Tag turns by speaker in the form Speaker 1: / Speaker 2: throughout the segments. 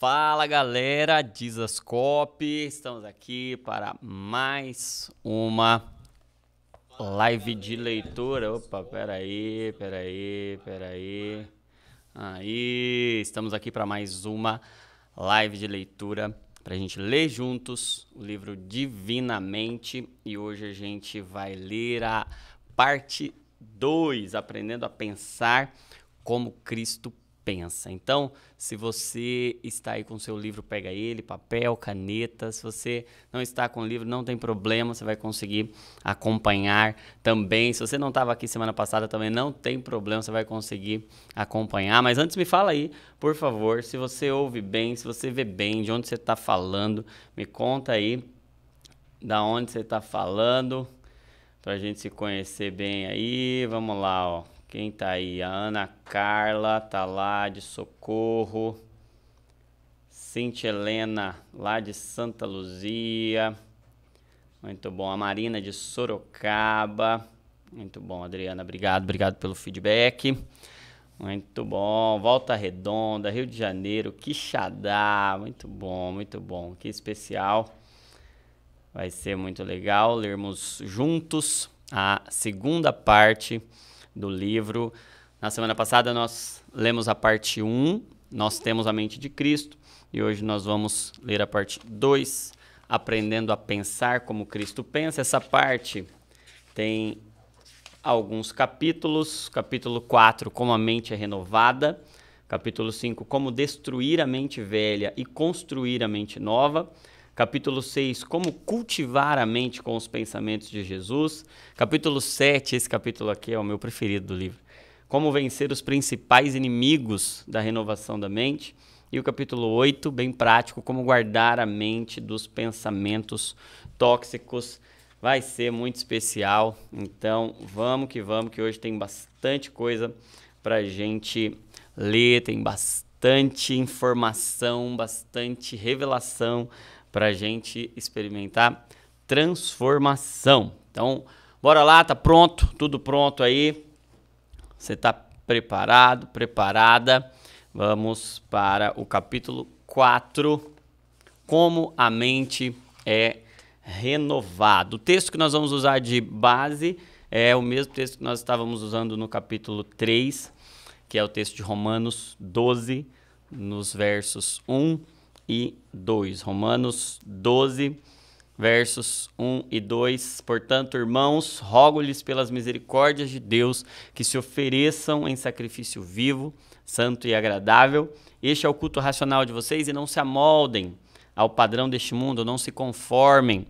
Speaker 1: Fala galera, Dizascope, estamos aqui para mais uma live de leitura. Opa, peraí, peraí, peraí. Aí, estamos aqui para mais uma live de leitura para a gente ler juntos o livro Divinamente e hoje a gente vai ler a parte 2, aprendendo a pensar como Cristo pensa. Então, se você está aí com seu livro, pega ele, papel, caneta. Se você não está com o livro, não tem problema, você vai conseguir acompanhar também. Se você não estava aqui semana passada também, não tem problema, você vai conseguir acompanhar. Mas antes me fala aí, por favor, se você ouve bem, se você vê bem, de onde você está falando, me conta aí da onde você está falando para a gente se conhecer bem aí. Vamos lá, ó. Quem tá aí? A Ana Carla tá lá de Socorro. Cintia Helena, lá de Santa Luzia. Muito bom. A Marina de Sorocaba. Muito bom, Adriana. Obrigado, obrigado pelo feedback. Muito bom. Volta Redonda, Rio de Janeiro, Quixadá. Muito bom, muito bom. Que especial. Vai ser muito legal lermos juntos a segunda parte do livro. Na semana passada nós lemos a parte 1, nós temos a mente de Cristo, e hoje nós vamos ler a parte 2, aprendendo a pensar como Cristo pensa. Essa parte tem alguns capítulos, capítulo 4, como a mente é renovada, capítulo 5, como destruir a mente velha e construir a mente nova capítulo 6, como cultivar a mente com os pensamentos de Jesus, capítulo 7, esse capítulo aqui é o meu preferido do livro, como vencer os principais inimigos da renovação da mente, e o capítulo 8, bem prático, como guardar a mente dos pensamentos tóxicos. Vai ser muito especial, então vamos que vamos, que hoje tem bastante coisa para gente ler, tem bastante informação, bastante revelação para a gente experimentar transformação. Então, bora lá, tá pronto, tudo pronto aí. Você tá preparado, preparada? Vamos para o capítulo 4, como a mente é renovada. O texto que nós vamos usar de base é o mesmo texto que nós estávamos usando no capítulo 3, que é o texto de Romanos 12, nos versos 1 e 2. Romanos 12, versos 1 e 2. Portanto, irmãos, rogo-lhes pelas misericórdias de Deus que se ofereçam em sacrifício vivo, santo e agradável. Este é o culto racional de vocês e não se amoldem ao padrão deste mundo, não se conformem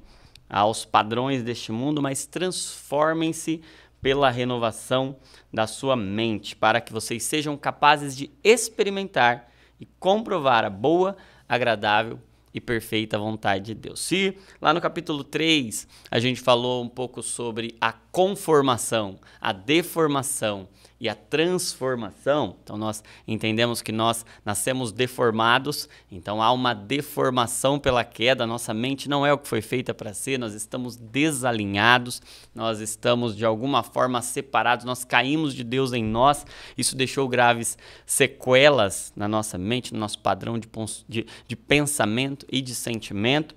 Speaker 1: aos padrões deste mundo, mas transformem-se pela renovação da sua mente, para que vocês sejam capazes de experimentar e comprovar a boa, agradável e perfeita vontade de Deus. Se lá no capítulo 3 a gente falou um pouco sobre a conformação, a deformação e a transformação. Então nós entendemos que nós nascemos deformados, então há uma deformação pela queda, nossa mente não é o que foi feita para ser, nós estamos desalinhados, nós estamos de alguma forma separados, nós caímos de Deus em nós, isso deixou graves sequelas na nossa mente, no nosso padrão de, de, de pensamento e de sentimento,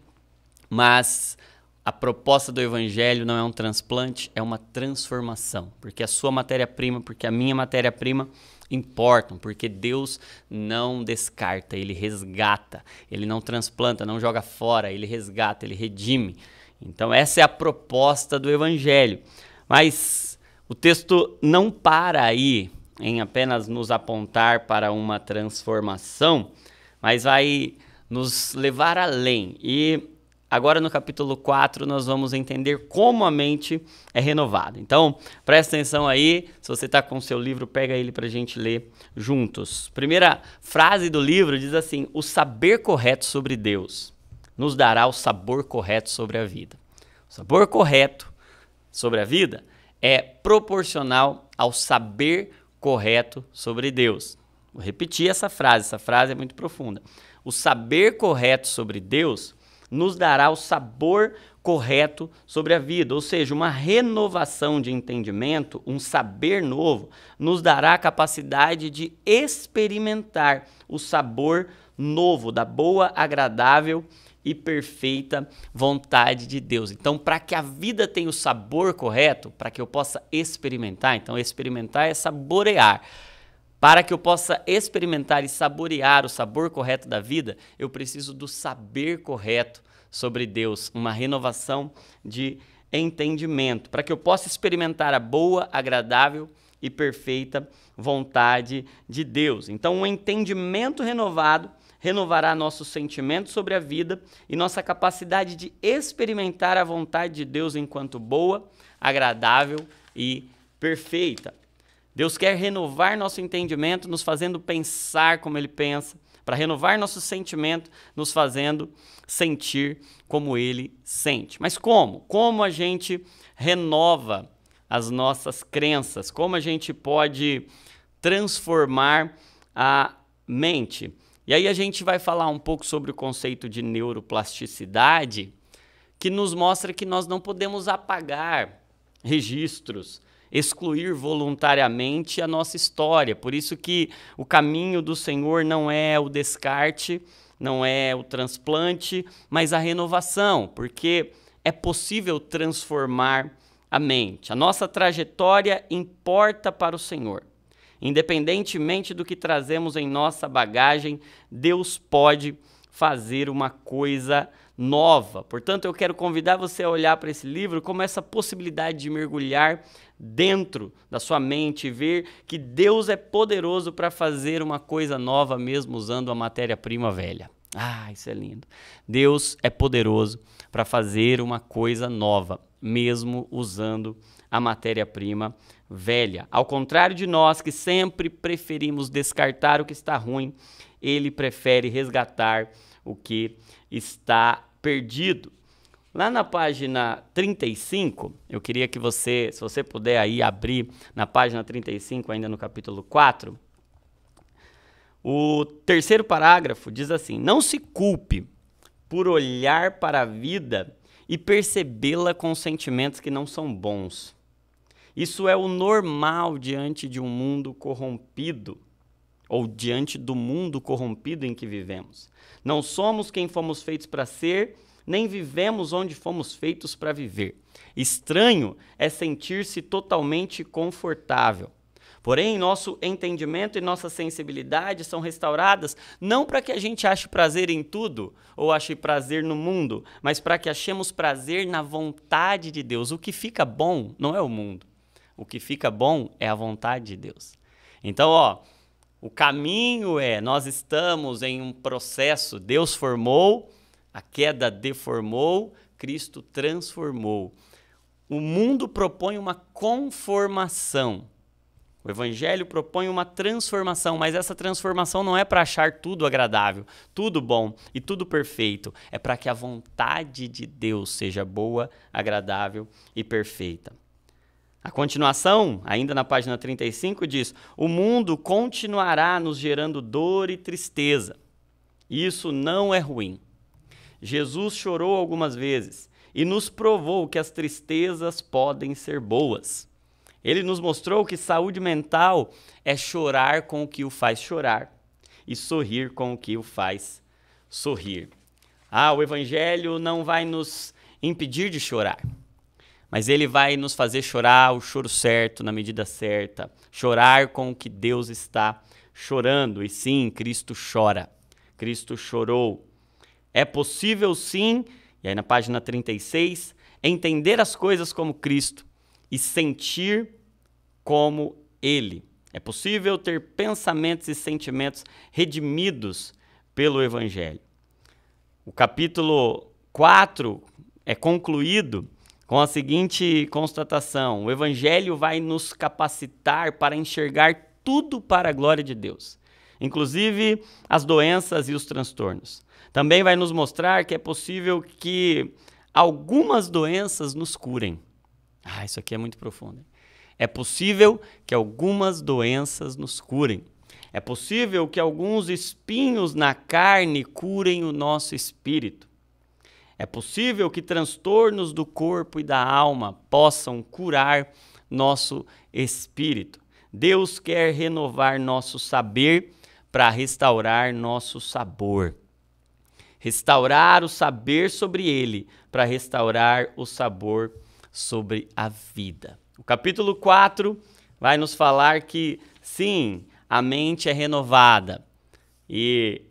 Speaker 1: mas a proposta do evangelho não é um transplante, é uma transformação. Porque a sua matéria-prima, porque a minha matéria-prima importam, porque Deus não descarta, ele resgata, ele não transplanta, não joga fora, ele resgata, ele redime. Então, essa é a proposta do evangelho. Mas o texto não para aí em apenas nos apontar para uma transformação, mas vai nos levar além. E Agora, no capítulo 4, nós vamos entender como a mente é renovada. Então, presta atenção aí. Se você está com o seu livro, pega ele para a gente ler juntos. Primeira frase do livro diz assim: O saber correto sobre Deus nos dará o sabor correto sobre a vida. O sabor correto sobre a vida é proporcional ao saber correto sobre Deus. Vou repetir essa frase, essa frase é muito profunda. O saber correto sobre Deus nos dará o sabor correto sobre a vida, ou seja, uma renovação de entendimento, um saber novo, nos dará a capacidade de experimentar o sabor novo da boa, agradável e perfeita vontade de Deus. Então, para que a vida tenha o sabor correto, para que eu possa experimentar, então experimentar é saborear para que eu possa experimentar e saborear o sabor correto da vida, eu preciso do saber correto sobre Deus, uma renovação de entendimento, para que eu possa experimentar a boa, agradável e perfeita vontade de Deus. Então, um entendimento renovado renovará nossos sentimentos sobre a vida e nossa capacidade de experimentar a vontade de Deus enquanto boa, agradável e perfeita. Deus quer renovar nosso entendimento, nos fazendo pensar como Ele pensa, para renovar nosso sentimento, nos fazendo sentir como Ele sente. Mas como? Como a gente renova as nossas crenças? Como a gente pode transformar a mente? E aí a gente vai falar um pouco sobre o conceito de neuroplasticidade, que nos mostra que nós não podemos apagar registros excluir voluntariamente a nossa história. Por isso que o caminho do Senhor não é o descarte, não é o transplante, mas a renovação, porque é possível transformar a mente. A nossa trajetória importa para o Senhor. Independentemente do que trazemos em nossa bagagem, Deus pode fazer uma coisa nova. Portanto, eu quero convidar você a olhar para esse livro como essa possibilidade de mergulhar dentro da sua mente e ver que Deus é poderoso para fazer uma coisa nova mesmo usando a matéria-prima velha. Ah, isso é lindo. Deus é poderoso para fazer uma coisa nova, mesmo usando a matéria-prima velha. Ao contrário de nós que sempre preferimos descartar o que está ruim, ele prefere resgatar o que está perdido. Lá na página 35, eu queria que você, se você puder aí abrir na página 35, ainda no capítulo 4, o terceiro parágrafo diz assim: Não se culpe por olhar para a vida e percebê-la com sentimentos que não são bons. Isso é o normal diante de um mundo corrompido ou diante do mundo corrompido em que vivemos. Não somos quem fomos feitos para ser nem vivemos onde fomos feitos para viver. Estranho é sentir-se totalmente confortável. Porém, nosso entendimento e nossa sensibilidade são restauradas não para que a gente ache prazer em tudo ou ache prazer no mundo, mas para que achemos prazer na vontade de Deus. O que fica bom não é o mundo. O que fica bom é a vontade de Deus. Então, ó, o caminho é nós estamos em um processo, Deus formou a queda deformou, Cristo transformou. O mundo propõe uma conformação. O evangelho propõe uma transformação, mas essa transformação não é para achar tudo agradável, tudo bom e tudo perfeito. É para que a vontade de Deus seja boa, agradável e perfeita. A continuação, ainda na página 35, diz: O mundo continuará nos gerando dor e tristeza. Isso não é ruim. Jesus chorou algumas vezes e nos provou que as tristezas podem ser boas. Ele nos mostrou que saúde mental é chorar com o que o faz chorar e sorrir com o que o faz sorrir. Ah, o Evangelho não vai nos impedir de chorar, mas ele vai nos fazer chorar o choro certo, na medida certa, chorar com o que Deus está chorando. E sim, Cristo chora. Cristo chorou é possível sim, e aí na página 36, entender as coisas como Cristo e sentir como Ele. É possível ter pensamentos e sentimentos redimidos pelo Evangelho. O capítulo 4 é concluído com a seguinte constatação: o Evangelho vai nos capacitar para enxergar tudo para a glória de Deus, inclusive as doenças e os transtornos. Também vai nos mostrar que é possível que algumas doenças nos curem. Ah, isso aqui é muito profundo. Hein? É possível que algumas doenças nos curem. É possível que alguns espinhos na carne curem o nosso espírito. É possível que transtornos do corpo e da alma possam curar nosso espírito. Deus quer renovar nosso saber para restaurar nosso sabor restaurar o saber sobre ele, para restaurar o sabor sobre a vida. O capítulo 4 vai nos falar que, sim, a mente é renovada. E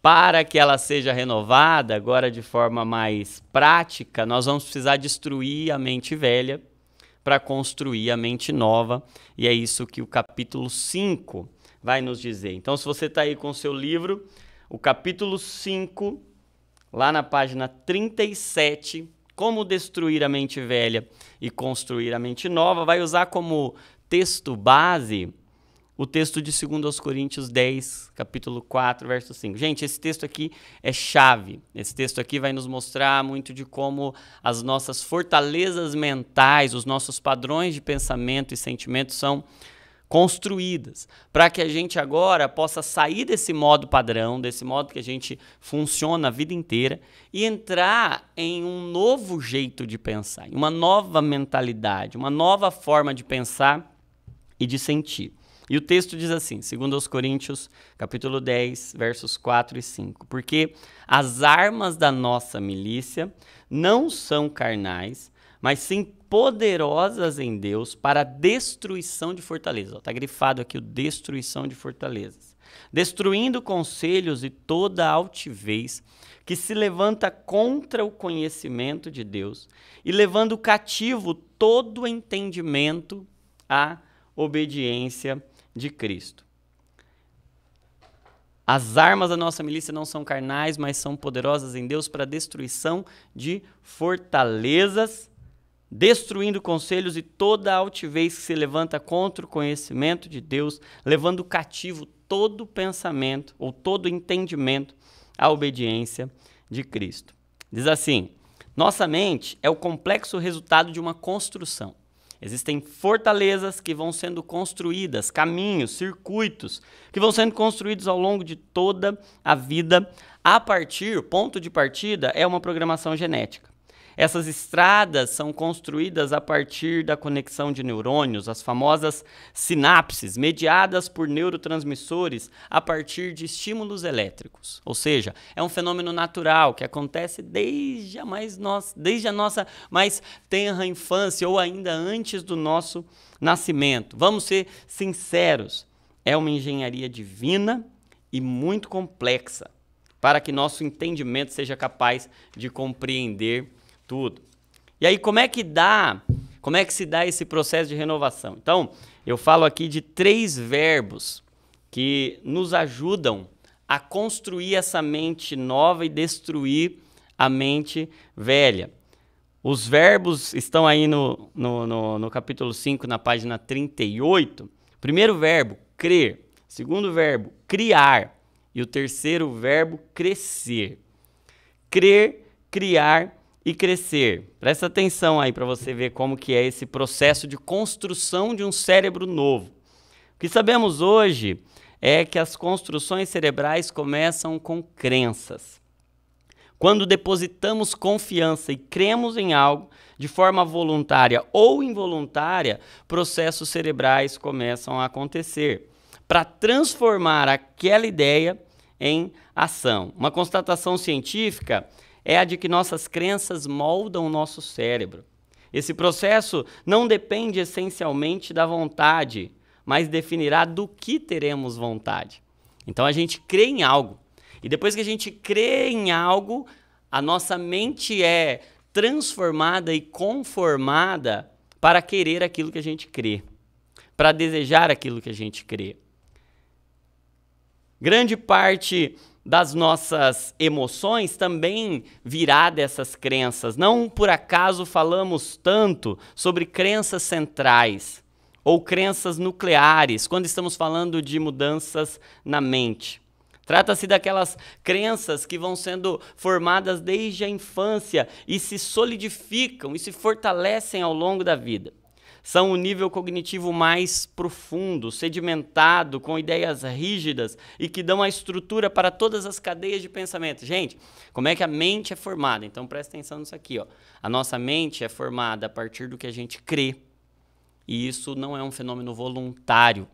Speaker 1: para que ela seja renovada, agora de forma mais prática, nós vamos precisar destruir a mente velha para construir a mente nova. E é isso que o capítulo 5 vai nos dizer. Então, se você está aí com o seu livro, o capítulo 5 lá na página 37, Como Destruir a Mente Velha e Construir a Mente Nova, vai usar como texto base o texto de 2 Coríntios 10, capítulo 4, verso 5. Gente, esse texto aqui é chave. Esse texto aqui vai nos mostrar muito de como as nossas fortalezas mentais, os nossos padrões de pensamento e sentimento são construídas, para que a gente agora possa sair desse modo padrão, desse modo que a gente funciona a vida inteira e entrar em um novo jeito de pensar, em uma nova mentalidade, uma nova forma de pensar e de sentir. E o texto diz assim, segundo os Coríntios, capítulo 10, versos 4 e 5, porque as armas da nossa milícia não são carnais, mas sim poderosas em Deus para destruição de fortalezas. Está grifado aqui o destruição de fortalezas. Destruindo conselhos e toda altivez que se levanta contra o conhecimento de Deus e levando cativo todo entendimento à obediência de Cristo. As armas da nossa milícia não são carnais, mas são poderosas em Deus para destruição de fortalezas destruindo conselhos e toda altivez que se levanta contra o conhecimento de Deus, levando cativo todo pensamento ou todo entendimento à obediência de Cristo. Diz assim: nossa mente é o complexo resultado de uma construção. Existem fortalezas que vão sendo construídas, caminhos, circuitos, que vão sendo construídos ao longo de toda a vida a partir, ponto de partida é uma programação genética. Essas estradas são construídas a partir da conexão de neurônios, as famosas sinapses, mediadas por neurotransmissores a partir de estímulos elétricos. Ou seja, é um fenômeno natural que acontece desde a, mais nossa, desde a nossa mais tenra infância ou ainda antes do nosso nascimento. Vamos ser sinceros, é uma engenharia divina e muito complexa para que nosso entendimento seja capaz de compreender tudo. E aí, como é que dá? Como é que se dá esse processo de renovação? Então, eu falo aqui de três verbos que nos ajudam a construir essa mente nova e destruir a mente velha. Os verbos estão aí no, no, no, no capítulo 5, na página 38. Primeiro verbo, crer. Segundo verbo, criar. E o terceiro verbo, crescer. Crer, criar e crescer. Presta atenção aí para você ver como que é esse processo de construção de um cérebro novo. O que sabemos hoje é que as construções cerebrais começam com crenças. Quando depositamos confiança e cremos em algo de forma voluntária ou involuntária, processos cerebrais começam a acontecer para transformar aquela ideia em ação. Uma constatação científica é a de que nossas crenças moldam o nosso cérebro. Esse processo não depende essencialmente da vontade, mas definirá do que teremos vontade. Então a gente crê em algo. E depois que a gente crê em algo, a nossa mente é transformada e conformada para querer aquilo que a gente crê, para desejar aquilo que a gente crê. Grande parte das nossas emoções também virá dessas crenças. Não por acaso falamos tanto sobre crenças centrais ou crenças nucleares quando estamos falando de mudanças na mente. Trata-se daquelas crenças que vão sendo formadas desde a infância e se solidificam e se fortalecem ao longo da vida são o nível cognitivo mais profundo, sedimentado, com ideias rígidas e que dão a estrutura para todas as cadeias de pensamento. Gente, como é que a mente é formada? Então presta atenção nisso aqui. Ó. A nossa mente é formada a partir do que a gente crê. E isso não é um fenômeno voluntário.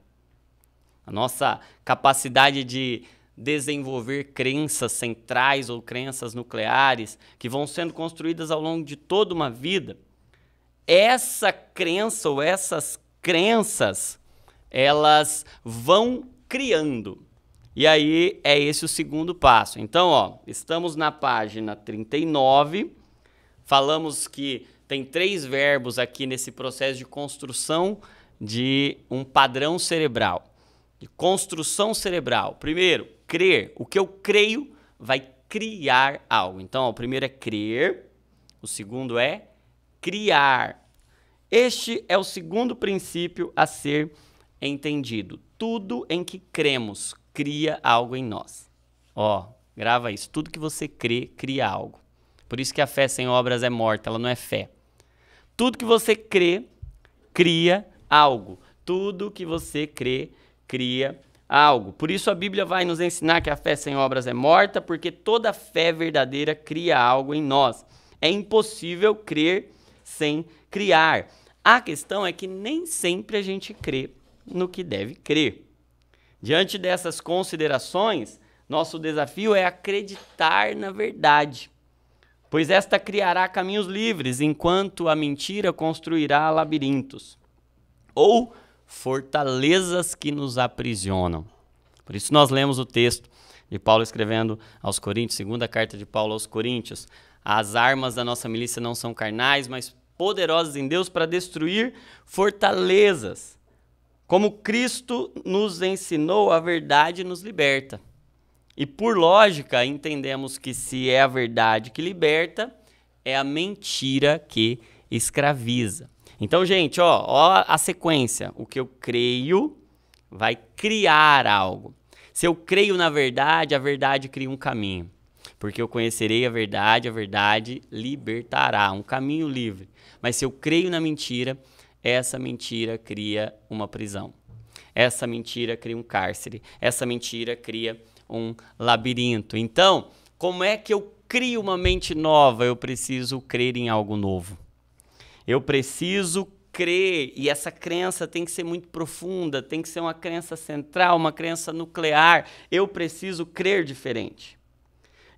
Speaker 1: A nossa capacidade de desenvolver crenças centrais ou crenças nucleares que vão sendo construídas ao longo de toda uma vida essa crença ou essas crenças, elas vão criando. E aí é esse o segundo passo. Então, ó, estamos na página 39. Falamos que tem três verbos aqui nesse processo de construção de um padrão cerebral. De construção cerebral. Primeiro, crer. O que eu creio vai criar algo. Então, ó, o primeiro é crer, o segundo é criar. Este é o segundo princípio a ser entendido. Tudo em que cremos cria algo em nós. Ó, grava isso. Tudo que você crê cria algo. Por isso que a fé sem obras é morta, ela não é fé. Tudo que você crê cria algo. Tudo que você crê cria algo. Por isso a Bíblia vai nos ensinar que a fé sem obras é morta, porque toda fé verdadeira cria algo em nós. É impossível crer sem criar. A questão é que nem sempre a gente crê no que deve crer. Diante dessas considerações, nosso desafio é acreditar na verdade, pois esta criará caminhos livres, enquanto a mentira construirá labirintos ou fortalezas que nos aprisionam. Por isso nós lemos o texto de Paulo escrevendo aos Coríntios, segunda carta de Paulo aos Coríntios. As armas da nossa milícia não são carnais, mas poderosas em Deus para destruir fortalezas. Como Cristo nos ensinou, a verdade nos liberta. E por lógica, entendemos que se é a verdade que liberta, é a mentira que escraviza. Então, gente, ó, ó a sequência. O que eu creio vai criar algo. Se eu creio na verdade, a verdade cria um caminho porque eu conhecerei a verdade, a verdade libertará, um caminho livre. Mas se eu creio na mentira, essa mentira cria uma prisão. Essa mentira cria um cárcere. Essa mentira cria um labirinto. Então, como é que eu crio uma mente nova? Eu preciso crer em algo novo. Eu preciso crer, e essa crença tem que ser muito profunda, tem que ser uma crença central, uma crença nuclear. Eu preciso crer diferente.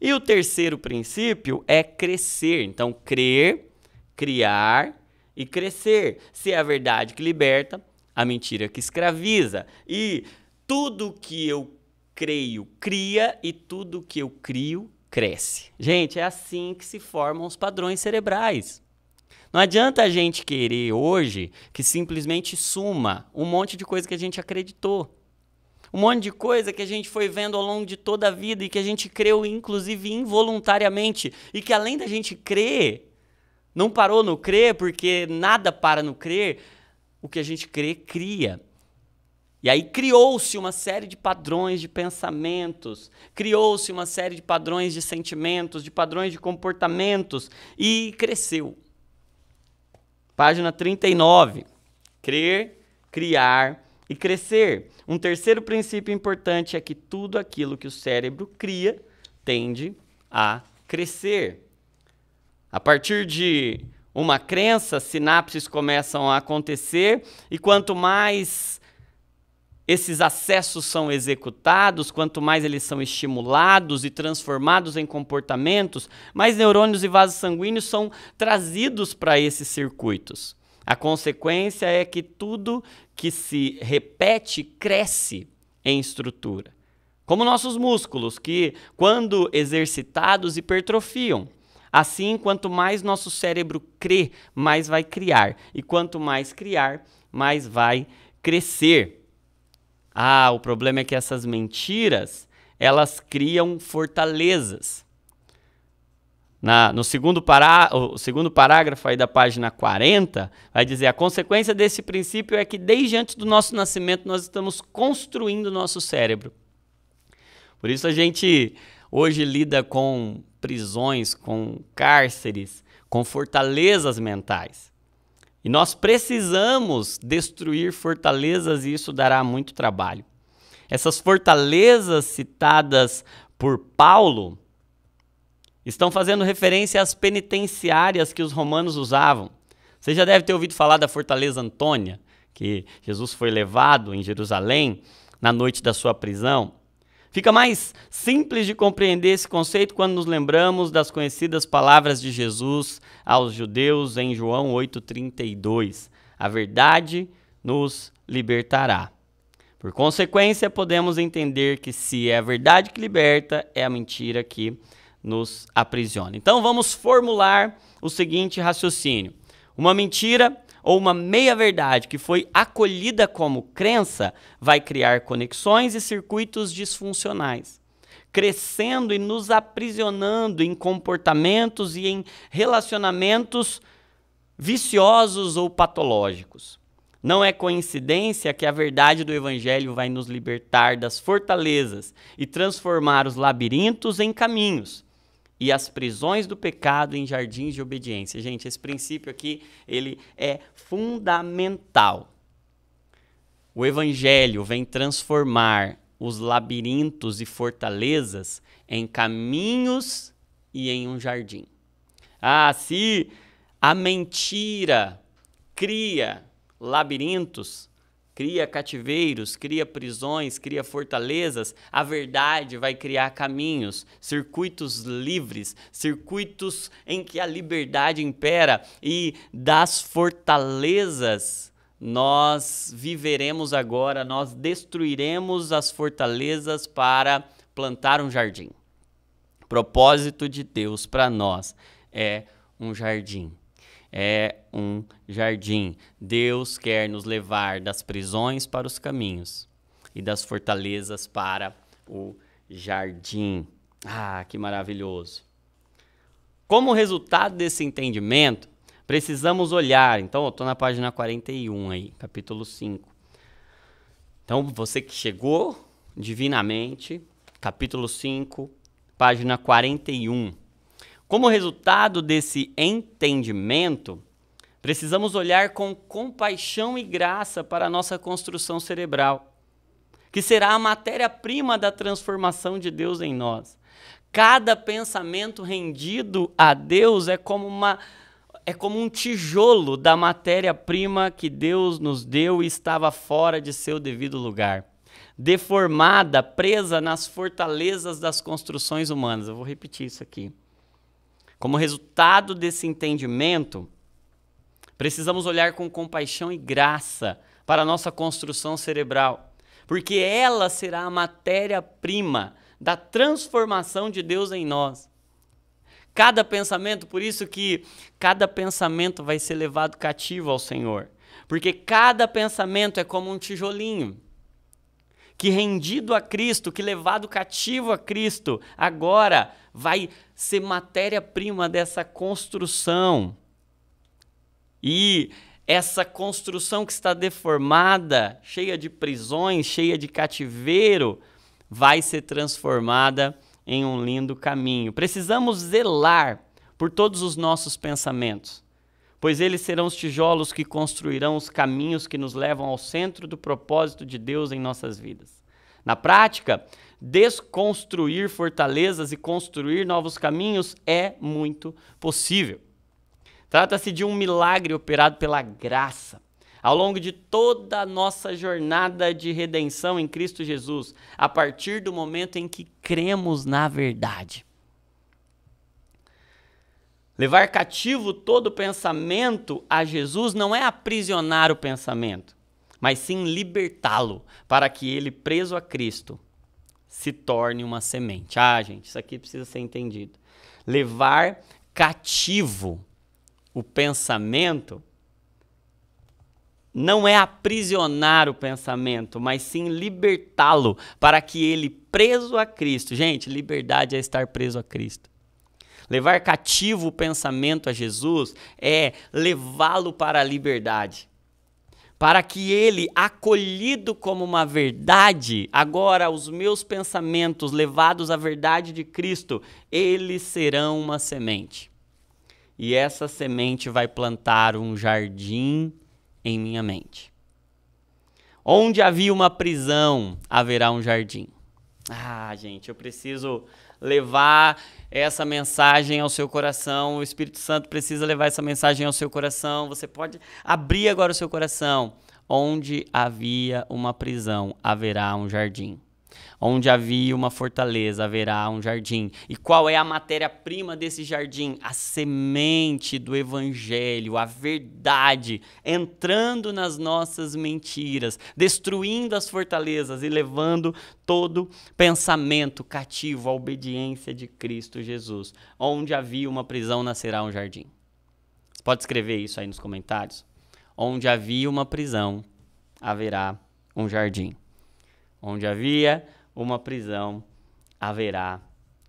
Speaker 1: E o terceiro princípio é crescer. Então, crer, criar e crescer. Se é a verdade que liberta, a mentira que escraviza. E tudo que eu creio cria e tudo que eu crio cresce. Gente, é assim que se formam os padrões cerebrais. Não adianta a gente querer hoje que simplesmente suma um monte de coisa que a gente acreditou um monte de coisa que a gente foi vendo ao longo de toda a vida e que a gente creu, inclusive involuntariamente, e que além da gente crer, não parou no crer, porque nada para no crer, o que a gente crê, cria. E aí criou-se uma série de padrões de pensamentos, criou-se uma série de padrões de sentimentos, de padrões de comportamentos e cresceu. Página 39. Crer, criar, e crescer. Um terceiro princípio importante é que tudo aquilo que o cérebro cria tende a crescer. A partir de uma crença, sinapses começam a acontecer e quanto mais esses acessos são executados, quanto mais eles são estimulados e transformados em comportamentos, mais neurônios e vasos sanguíneos são trazidos para esses circuitos. A consequência é que tudo que se repete cresce em estrutura. Como nossos músculos, que, quando exercitados, hipertrofiam. Assim, quanto mais nosso cérebro crê, mais vai criar. E quanto mais criar, mais vai crescer. Ah, o problema é que essas mentiras, elas criam fortalezas. Na, no segundo, pará, o segundo parágrafo aí da página 40, vai dizer: a consequência desse princípio é que desde antes do nosso nascimento nós estamos construindo o nosso cérebro. Por isso a gente hoje lida com prisões, com cárceres, com fortalezas mentais. E nós precisamos destruir fortalezas e isso dará muito trabalho. Essas fortalezas citadas por Paulo Estão fazendo referência às penitenciárias que os romanos usavam. Você já deve ter ouvido falar da fortaleza Antônia, que Jesus foi levado em Jerusalém na noite da sua prisão. Fica mais simples de compreender esse conceito quando nos lembramos das conhecidas palavras de Jesus aos judeus em João 8:32. A verdade nos libertará. Por consequência, podemos entender que se é a verdade que liberta, é a mentira que liberta nos aprisiona. Então vamos formular o seguinte raciocínio: uma mentira ou uma meia-verdade que foi acolhida como crença vai criar conexões e circuitos disfuncionais, crescendo e nos aprisionando em comportamentos e em relacionamentos viciosos ou patológicos. Não é coincidência que a verdade do Evangelho vai nos libertar das fortalezas e transformar os labirintos em caminhos e as prisões do pecado em jardins de obediência. Gente, esse princípio aqui, ele é fundamental. O evangelho vem transformar os labirintos e fortalezas em caminhos e em um jardim. Ah, se a mentira cria labirintos, cria cativeiros, cria prisões, cria fortalezas, a verdade vai criar caminhos, circuitos livres, circuitos em que a liberdade impera e das fortalezas nós viveremos agora, nós destruiremos as fortalezas para plantar um jardim. O propósito de Deus para nós é um jardim é um jardim. Deus quer nos levar das prisões para os caminhos e das fortalezas para o jardim. Ah, que maravilhoso! Como resultado desse entendimento, precisamos olhar. Então, eu estou na página 41 aí, capítulo 5. Então, você que chegou divinamente, capítulo 5, página 41. Como resultado desse entendimento, precisamos olhar com compaixão e graça para a nossa construção cerebral, que será a matéria-prima da transformação de Deus em nós. Cada pensamento rendido a Deus é como uma é como um tijolo da matéria-prima que Deus nos deu e estava fora de seu devido lugar, deformada, presa nas fortalezas das construções humanas. Eu vou repetir isso aqui. Como resultado desse entendimento, precisamos olhar com compaixão e graça para a nossa construção cerebral, porque ela será a matéria-prima da transformação de Deus em nós. Cada pensamento, por isso que cada pensamento vai ser levado cativo ao Senhor, porque cada pensamento é como um tijolinho que rendido a Cristo, que levado cativo a Cristo, agora vai ser matéria-prima dessa construção. E essa construção que está deformada, cheia de prisões, cheia de cativeiro, vai ser transformada em um lindo caminho. Precisamos zelar por todos os nossos pensamentos pois eles serão os tijolos que construirão os caminhos que nos levam ao centro do propósito de Deus em nossas vidas. Na prática, desconstruir fortalezas e construir novos caminhos é muito possível. Trata-se de um milagre operado pela graça. Ao longo de toda a nossa jornada de redenção em Cristo Jesus, a partir do momento em que cremos na verdade, Levar cativo todo pensamento a Jesus não é aprisionar o pensamento, mas sim libertá-lo para que ele, preso a Cristo, se torne uma semente. Ah, gente, isso aqui precisa ser entendido. Levar cativo o pensamento não é aprisionar o pensamento, mas sim libertá-lo para que ele, preso a Cristo, gente, liberdade é estar preso a Cristo Levar cativo o pensamento a Jesus é levá-lo para a liberdade. Para que ele, acolhido como uma verdade, agora os meus pensamentos levados à verdade de Cristo, eles serão uma semente. E essa semente vai plantar um jardim em minha mente. Onde havia uma prisão, haverá um jardim. Ah, gente, eu preciso levar essa mensagem ao seu coração. O Espírito Santo precisa levar essa mensagem ao seu coração. Você pode abrir agora o seu coração. Onde havia uma prisão, haverá um jardim. Onde havia uma fortaleza, haverá um jardim. E qual é a matéria-prima desse jardim? A semente do evangelho, a verdade, entrando nas nossas mentiras, destruindo as fortalezas e levando todo pensamento cativo à obediência de Cristo Jesus. Onde havia uma prisão, nascerá um jardim. Você pode escrever isso aí nos comentários? Onde havia uma prisão, haverá um jardim. Onde havia uma prisão, haverá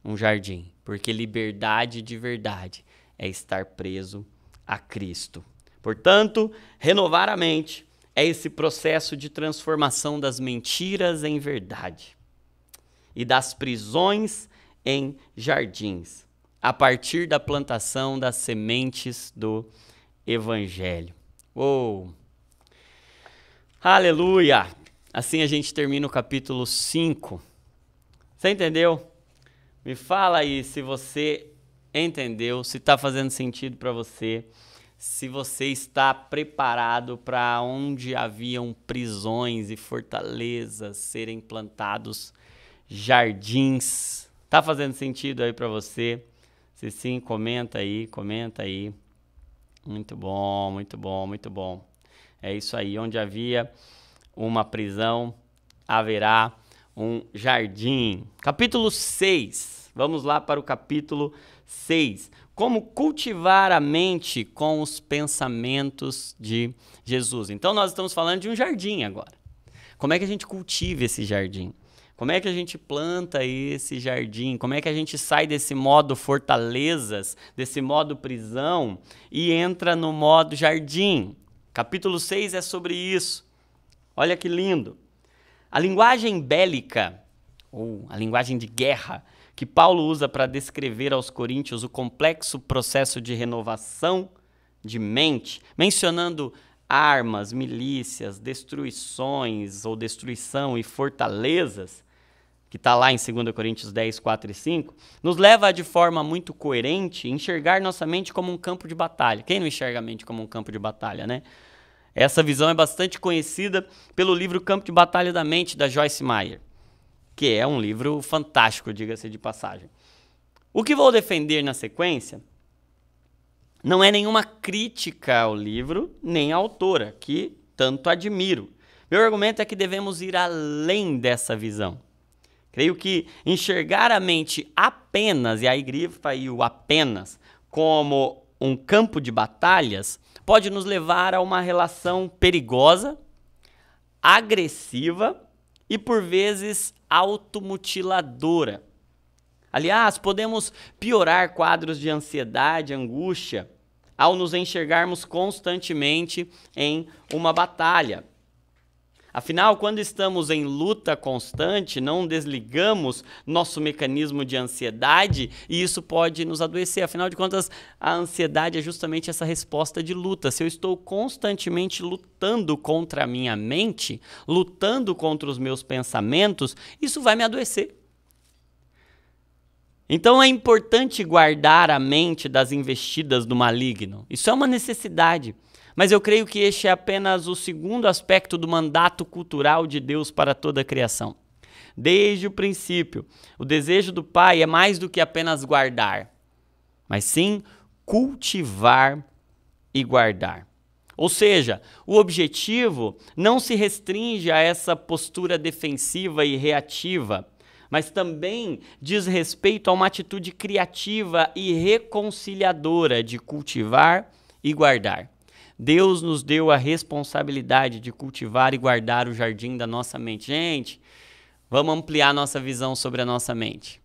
Speaker 1: um jardim. Porque liberdade de verdade é estar preso a Cristo. Portanto, renovar a mente é esse processo de transformação das mentiras em verdade e das prisões em jardins, a partir da plantação das sementes do Evangelho. oh Aleluia! Assim a gente termina o capítulo 5. Você entendeu? Me fala aí se você entendeu, se está fazendo sentido para você, se você está preparado para onde haviam prisões e fortalezas serem plantados jardins. Tá fazendo sentido aí para você? Se sim, comenta aí, comenta aí. Muito bom, muito bom, muito bom. É isso aí, onde havia uma prisão, haverá um jardim. Capítulo 6. Vamos lá para o capítulo 6. Como cultivar a mente com os pensamentos de Jesus. Então, nós estamos falando de um jardim agora. Como é que a gente cultiva esse jardim? Como é que a gente planta esse jardim? Como é que a gente sai desse modo fortalezas, desse modo prisão e entra no modo jardim? Capítulo 6 é sobre isso. Olha que lindo! A linguagem bélica, ou a linguagem de guerra, que Paulo usa para descrever aos coríntios o complexo processo de renovação de mente, mencionando armas, milícias, destruições ou destruição e fortalezas, que está lá em 2 Coríntios 10, 4 e 5, nos leva a, de forma muito coerente enxergar nossa mente como um campo de batalha. Quem não enxerga a mente como um campo de batalha, né? Essa visão é bastante conhecida pelo livro Campo de Batalha da Mente, da Joyce Meyer, que é um livro fantástico, diga-se de passagem. O que vou defender na sequência não é nenhuma crítica ao livro nem à autora, que tanto admiro. Meu argumento é que devemos ir além dessa visão. Creio que enxergar a mente apenas, e aí grifa aí o apenas, como um campo de batalhas, pode nos levar a uma relação perigosa, agressiva e por vezes automutiladora. Aliás, podemos piorar quadros de ansiedade, angústia, ao nos enxergarmos constantemente em uma batalha. Afinal, quando estamos em luta constante, não desligamos nosso mecanismo de ansiedade e isso pode nos adoecer. Afinal de contas, a ansiedade é justamente essa resposta de luta. Se eu estou constantemente lutando contra a minha mente, lutando contra os meus pensamentos, isso vai me adoecer. Então é importante guardar a mente das investidas do maligno. Isso é uma necessidade. Mas eu creio que este é apenas o segundo aspecto do mandato cultural de Deus para toda a criação. Desde o princípio, o desejo do Pai é mais do que apenas guardar, mas sim cultivar e guardar. Ou seja, o objetivo não se restringe a essa postura defensiva e reativa, mas também diz respeito a uma atitude criativa e reconciliadora de cultivar e guardar. Deus nos deu a responsabilidade de cultivar e guardar o jardim da nossa mente. Gente, vamos ampliar nossa visão sobre a nossa mente.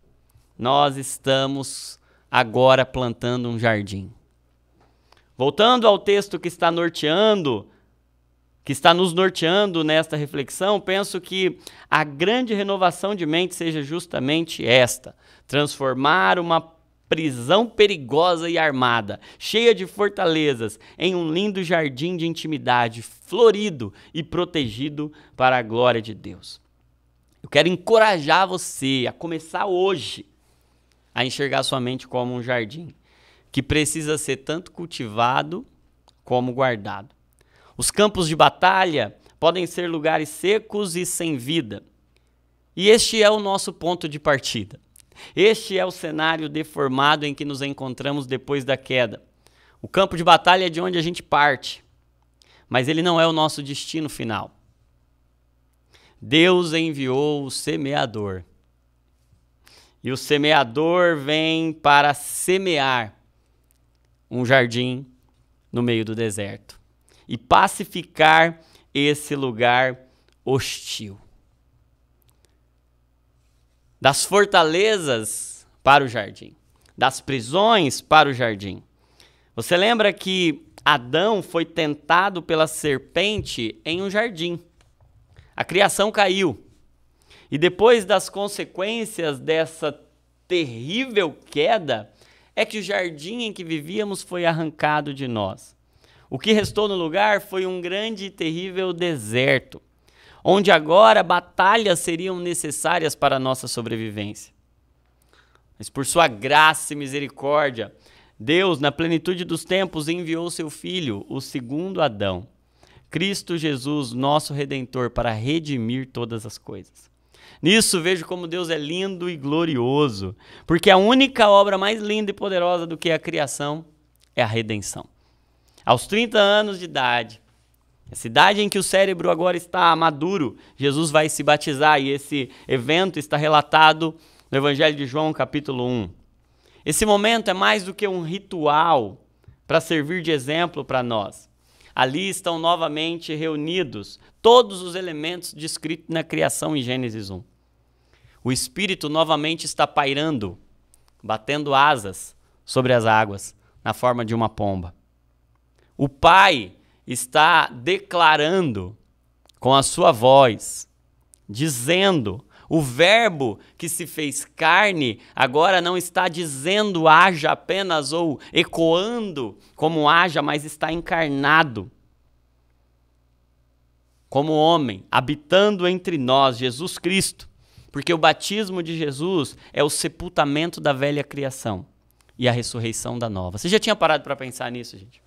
Speaker 1: Nós estamos agora plantando um jardim. Voltando ao texto que está norteando, que está nos norteando nesta reflexão, penso que a grande renovação de mente seja justamente esta: transformar uma prisão perigosa e armada, cheia de fortalezas, em um lindo jardim de intimidade, florido e protegido para a glória de Deus. Eu quero encorajar você a começar hoje a enxergar sua mente como um jardim que precisa ser tanto cultivado como guardado. Os campos de batalha podem ser lugares secos e sem vida. E este é o nosso ponto de partida. Este é o cenário deformado em que nos encontramos depois da queda. O campo de batalha é de onde a gente parte, mas ele não é o nosso destino final. Deus enviou o semeador. E o semeador vem para semear um jardim no meio do deserto e pacificar esse lugar hostil das fortalezas para o jardim, das prisões para o jardim. Você lembra que Adão foi tentado pela serpente em um jardim? A criação caiu. E depois das consequências dessa terrível queda, é que o jardim em que vivíamos foi arrancado de nós. O que restou no lugar foi um grande e terrível deserto onde agora batalhas seriam necessárias para a nossa sobrevivência. Mas por sua graça e misericórdia, Deus, na plenitude dos tempos, enviou seu Filho, o segundo Adão, Cristo Jesus, nosso Redentor, para redimir todas as coisas. Nisso vejo como Deus é lindo e glorioso, porque a única obra mais linda e poderosa do que a criação é a redenção. Aos 30 anos de idade, a cidade em que o cérebro agora está maduro, Jesus vai se batizar e esse evento está relatado no Evangelho de João, capítulo 1. Esse momento é mais do que um ritual para servir de exemplo para nós. Ali estão novamente reunidos todos os elementos descritos na criação em Gênesis 1. O Espírito novamente está pairando, batendo asas sobre as águas, na forma de uma pomba. O Pai está declarando com a sua voz, dizendo. O Verbo que se fez carne agora não está dizendo haja apenas ou ecoando como haja, mas está encarnado como homem, habitando entre nós, Jesus Cristo. Porque o batismo de Jesus é o sepultamento da velha criação e a ressurreição da nova. Você já tinha parado para pensar nisso, gente?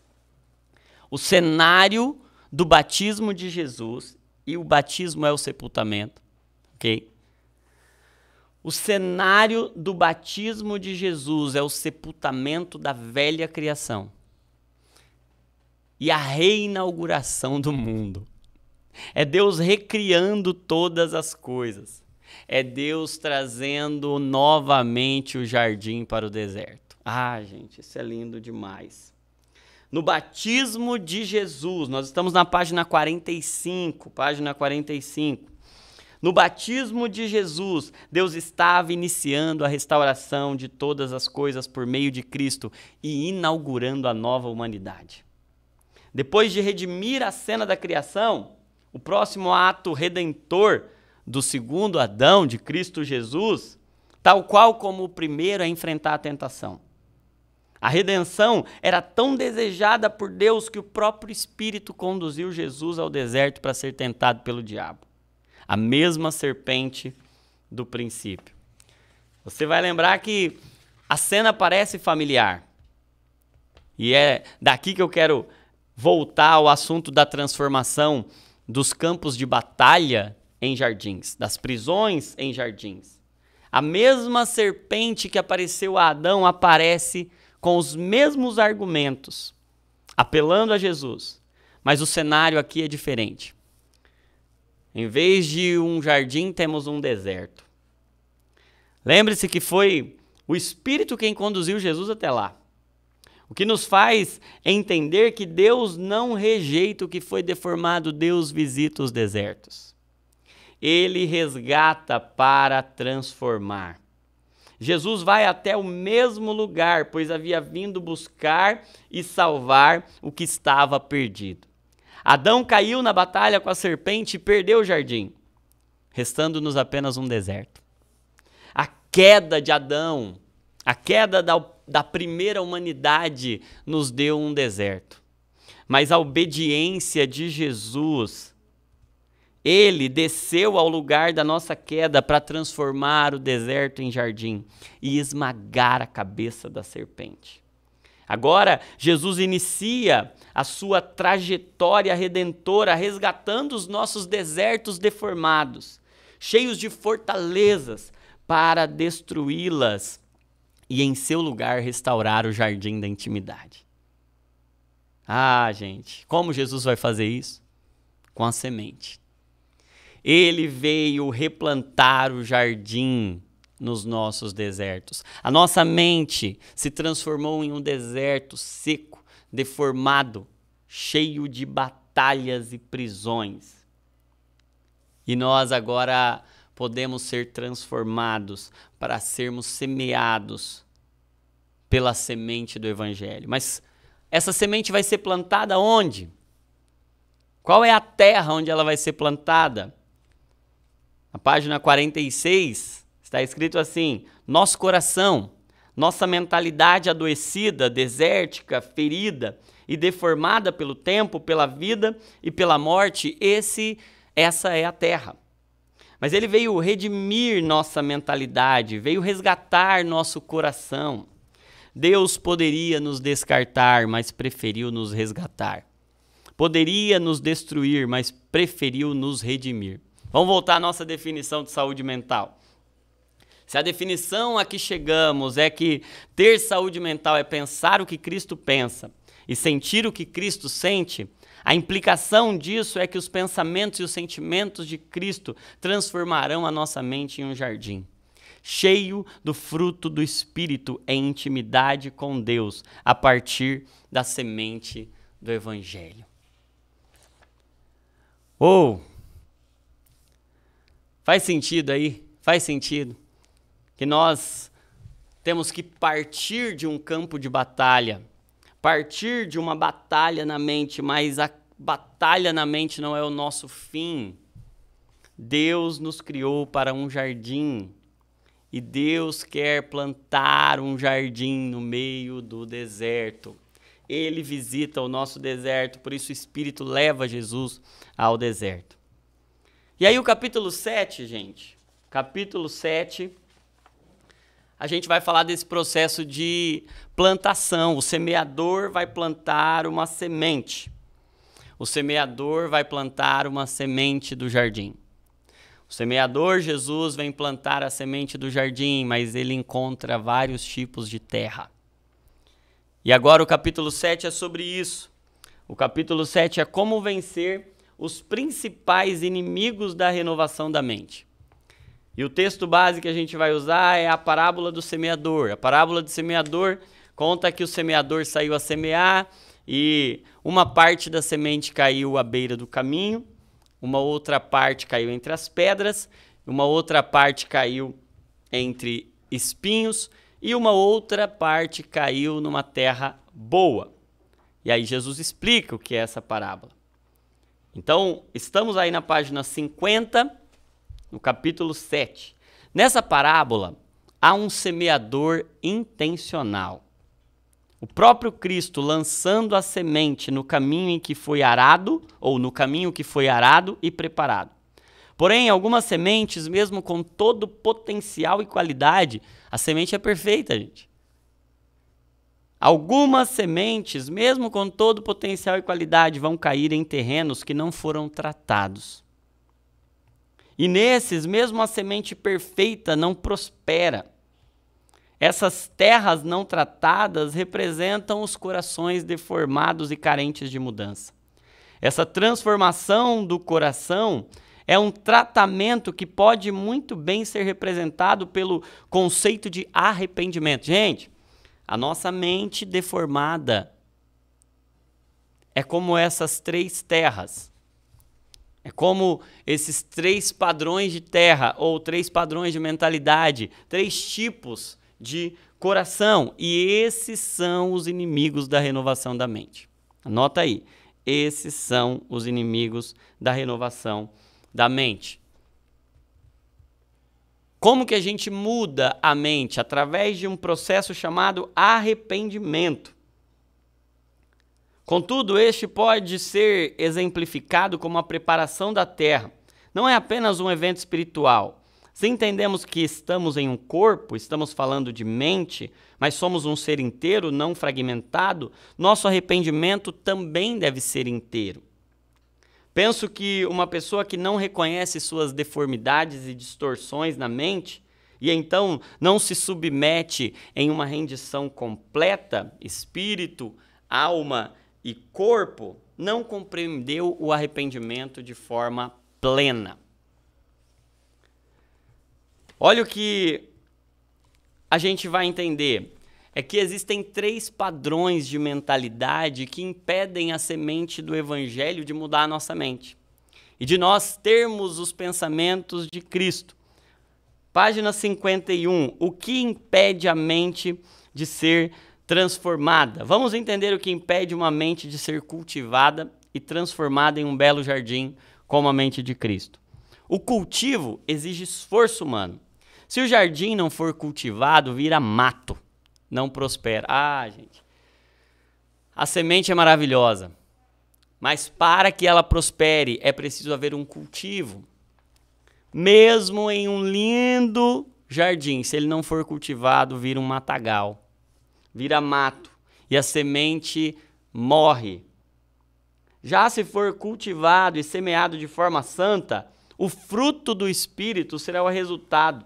Speaker 1: o cenário do batismo de Jesus, e o batismo é o sepultamento, ok? O cenário do batismo de Jesus é o sepultamento da velha criação e a reinauguração do mundo. É Deus recriando todas as coisas. É Deus trazendo novamente o jardim para o deserto. Ah, gente, isso é lindo demais no batismo de Jesus. Nós estamos na página 45, página 45. No batismo de Jesus, Deus estava iniciando a restauração de todas as coisas por meio de Cristo e inaugurando a nova humanidade. Depois de redimir a cena da criação, o próximo ato redentor do segundo Adão, de Cristo Jesus, tal qual como o primeiro a enfrentar a tentação. A redenção era tão desejada por Deus que o próprio Espírito conduziu Jesus ao deserto para ser tentado pelo diabo. A mesma serpente do princípio. Você vai lembrar que a cena parece familiar. E é daqui que eu quero voltar ao assunto da transformação dos campos de batalha em jardins, das prisões em jardins. A mesma serpente que apareceu a Adão aparece com os mesmos argumentos, apelando a Jesus, mas o cenário aqui é diferente. Em vez de um jardim, temos um deserto. Lembre-se que foi o Espírito quem conduziu Jesus até lá. O que nos faz entender que Deus não rejeita o que foi deformado, Deus visita os desertos. Ele resgata para transformar. Jesus vai até o mesmo lugar, pois havia vindo buscar e salvar o que estava perdido. Adão caiu na batalha com a serpente e perdeu o jardim, restando-nos apenas um deserto. A queda de Adão, a queda da, da primeira humanidade, nos deu um deserto. Mas a obediência de Jesus ele desceu ao lugar da nossa queda para transformar o deserto em jardim e esmagar a cabeça da serpente. Agora, Jesus inicia a sua trajetória redentora, resgatando os nossos desertos deformados, cheios de fortalezas, para destruí-las e, em seu lugar, restaurar o jardim da intimidade. Ah, gente, como Jesus vai fazer isso? Com a semente. Ele veio replantar o jardim nos nossos desertos. A nossa mente se transformou em um deserto seco, deformado, cheio de batalhas e prisões. E nós agora podemos ser transformados para sermos semeados pela semente do Evangelho. Mas essa semente vai ser plantada onde? Qual é a terra onde ela vai ser plantada? Na página 46 está escrito assim: nosso coração, nossa mentalidade adoecida, desértica, ferida e deformada pelo tempo, pela vida e pela morte, esse essa é a terra. Mas ele veio redimir nossa mentalidade, veio resgatar nosso coração. Deus poderia nos descartar, mas preferiu nos resgatar. Poderia nos destruir, mas preferiu nos redimir. Vamos voltar à nossa definição de saúde mental. Se a definição a que chegamos é que ter saúde mental é pensar o que Cristo pensa e sentir o que Cristo sente, a implicação disso é que os pensamentos e os sentimentos de Cristo transformarão a nossa mente em um jardim, cheio do fruto do Espírito em intimidade com Deus, a partir da semente do Evangelho. Ou. Oh, Faz sentido aí? Faz sentido? Que nós temos que partir de um campo de batalha, partir de uma batalha na mente, mas a batalha na mente não é o nosso fim. Deus nos criou para um jardim e Deus quer plantar um jardim no meio do deserto. Ele visita o nosso deserto, por isso o Espírito leva Jesus ao deserto. E aí o capítulo 7, gente, capítulo 7, a gente vai falar desse processo de plantação. O semeador vai plantar uma semente. O semeador vai plantar uma semente do jardim. O semeador, Jesus, vem plantar a semente do jardim, mas ele encontra vários tipos de terra. E agora o capítulo 7 é sobre isso. O capítulo 7 é como vencer os principais inimigos da renovação da mente. E o texto base que a gente vai usar é a parábola do semeador. A parábola do semeador conta que o semeador saiu a semear e uma parte da semente caiu à beira do caminho, uma outra parte caiu entre as pedras, uma outra parte caiu entre espinhos e uma outra parte caiu numa terra boa. E aí Jesus explica o que é essa parábola. Então, estamos aí na página 50, no capítulo 7. Nessa parábola, há um semeador intencional. O próprio Cristo lançando a semente no caminho em que foi arado, ou no caminho que foi arado e preparado. Porém, algumas sementes, mesmo com todo potencial e qualidade, a semente é perfeita, gente. Algumas sementes, mesmo com todo o potencial e qualidade, vão cair em terrenos que não foram tratados. E nesses, mesmo a semente perfeita não prospera. Essas terras não tratadas representam os corações deformados e carentes de mudança. Essa transformação do coração é um tratamento que pode muito bem ser representado pelo conceito de arrependimento. Gente, a nossa mente deformada é como essas três terras. É como esses três padrões de terra, ou três padrões de mentalidade, três tipos de coração. E esses são os inimigos da renovação da mente. Anota aí. Esses são os inimigos da renovação da mente. Como que a gente muda a mente? Através de um processo chamado arrependimento. Contudo, este pode ser exemplificado como a preparação da terra. Não é apenas um evento espiritual. Se entendemos que estamos em um corpo, estamos falando de mente, mas somos um ser inteiro, não fragmentado, nosso arrependimento também deve ser inteiro. Penso que uma pessoa que não reconhece suas deformidades e distorções na mente e então não se submete em uma rendição completa, espírito, alma e corpo, não compreendeu o arrependimento de forma plena. Olha o que a gente vai entender é que existem três padrões de mentalidade que impedem a semente do evangelho de mudar a nossa mente e de nós termos os pensamentos de Cristo. Página 51. O que impede a mente de ser transformada? Vamos entender o que impede uma mente de ser cultivada e transformada em um belo jardim como a mente de Cristo. O cultivo exige esforço humano. Se o jardim não for cultivado, vira mato não prospera. Ah, gente. A semente é maravilhosa, mas para que ela prospere é preciso haver um cultivo. Mesmo em um lindo jardim, se ele não for cultivado, vira um matagal, vira mato e a semente morre. Já se for cultivado e semeado de forma santa, o fruto do Espírito será o resultado.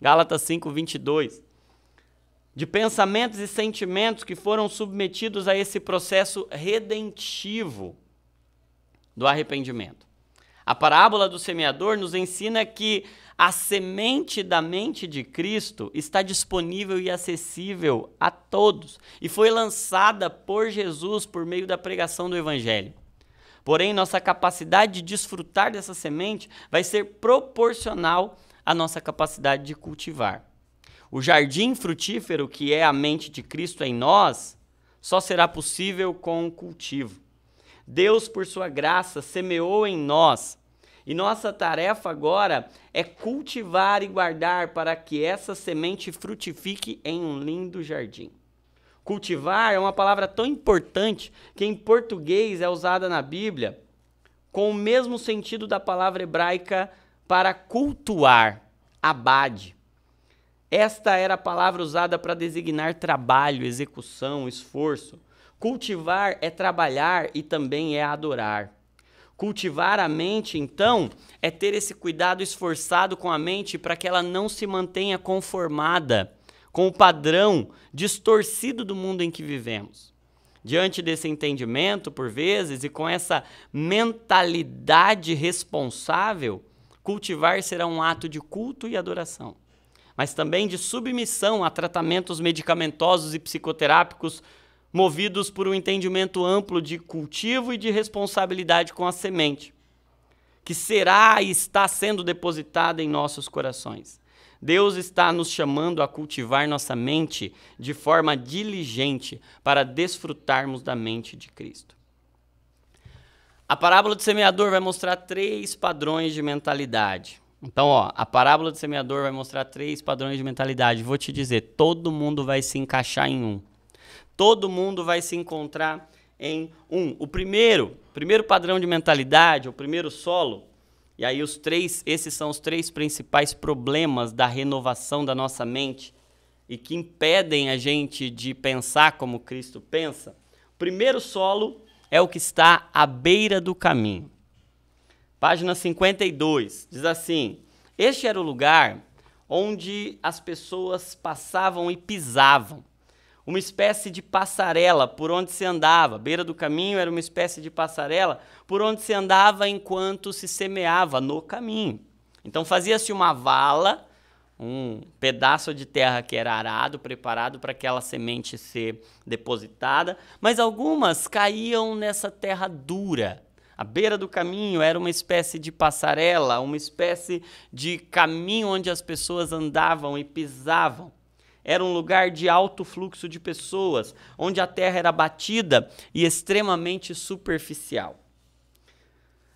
Speaker 1: Gálatas 5, 22 de pensamentos e sentimentos que foram submetidos a esse processo redentivo do arrependimento. A parábola do semeador nos ensina que a semente da mente de Cristo está disponível e acessível a todos e foi lançada por Jesus por meio da pregação do Evangelho. Porém, nossa capacidade de desfrutar dessa semente vai ser proporcional à nossa capacidade de cultivar o jardim frutífero que é a mente de Cristo em nós, só será possível com o cultivo. Deus, por sua graça, semeou em nós. E nossa tarefa agora é cultivar e guardar para que essa semente frutifique em um lindo jardim. Cultivar é uma palavra tão importante que em português é usada na Bíblia com o mesmo sentido da palavra hebraica para cultuar, abade. Esta era a palavra usada para designar trabalho, execução, esforço. Cultivar é trabalhar e também é adorar. Cultivar a mente, então, é ter esse cuidado esforçado com a mente para que ela não se mantenha conformada com o padrão distorcido do mundo em que vivemos. Diante desse entendimento, por vezes, e com essa mentalidade responsável, cultivar será um ato de culto e adoração mas também de submissão a tratamentos medicamentosos e psicoterápicos movidos por um entendimento amplo de cultivo e de responsabilidade com a semente, que será e está sendo depositada em nossos corações. Deus está nos chamando a cultivar nossa mente de forma diligente para desfrutarmos da mente de Cristo. A parábola do semeador vai mostrar três padrões de mentalidade. Então, ó, a parábola do semeador vai mostrar três padrões de mentalidade. Vou te dizer, todo mundo vai se encaixar em um. Todo mundo vai se encontrar em um. O primeiro, primeiro padrão de mentalidade, o primeiro solo, e aí os três, esses são os três principais problemas da renovação da nossa mente e que impedem a gente de pensar como Cristo pensa. O primeiro solo é o que está à beira do caminho página 52, diz assim: Este era o lugar onde as pessoas passavam e pisavam. Uma espécie de passarela por onde se andava. Beira do caminho era uma espécie de passarela por onde se andava enquanto se semeava no caminho. Então fazia-se uma vala, um pedaço de terra que era arado, preparado para aquela semente ser depositada, mas algumas caíam nessa terra dura, a beira do caminho era uma espécie de passarela, uma espécie de caminho onde as pessoas andavam e pisavam. Era um lugar de alto fluxo de pessoas, onde a terra era batida e extremamente superficial.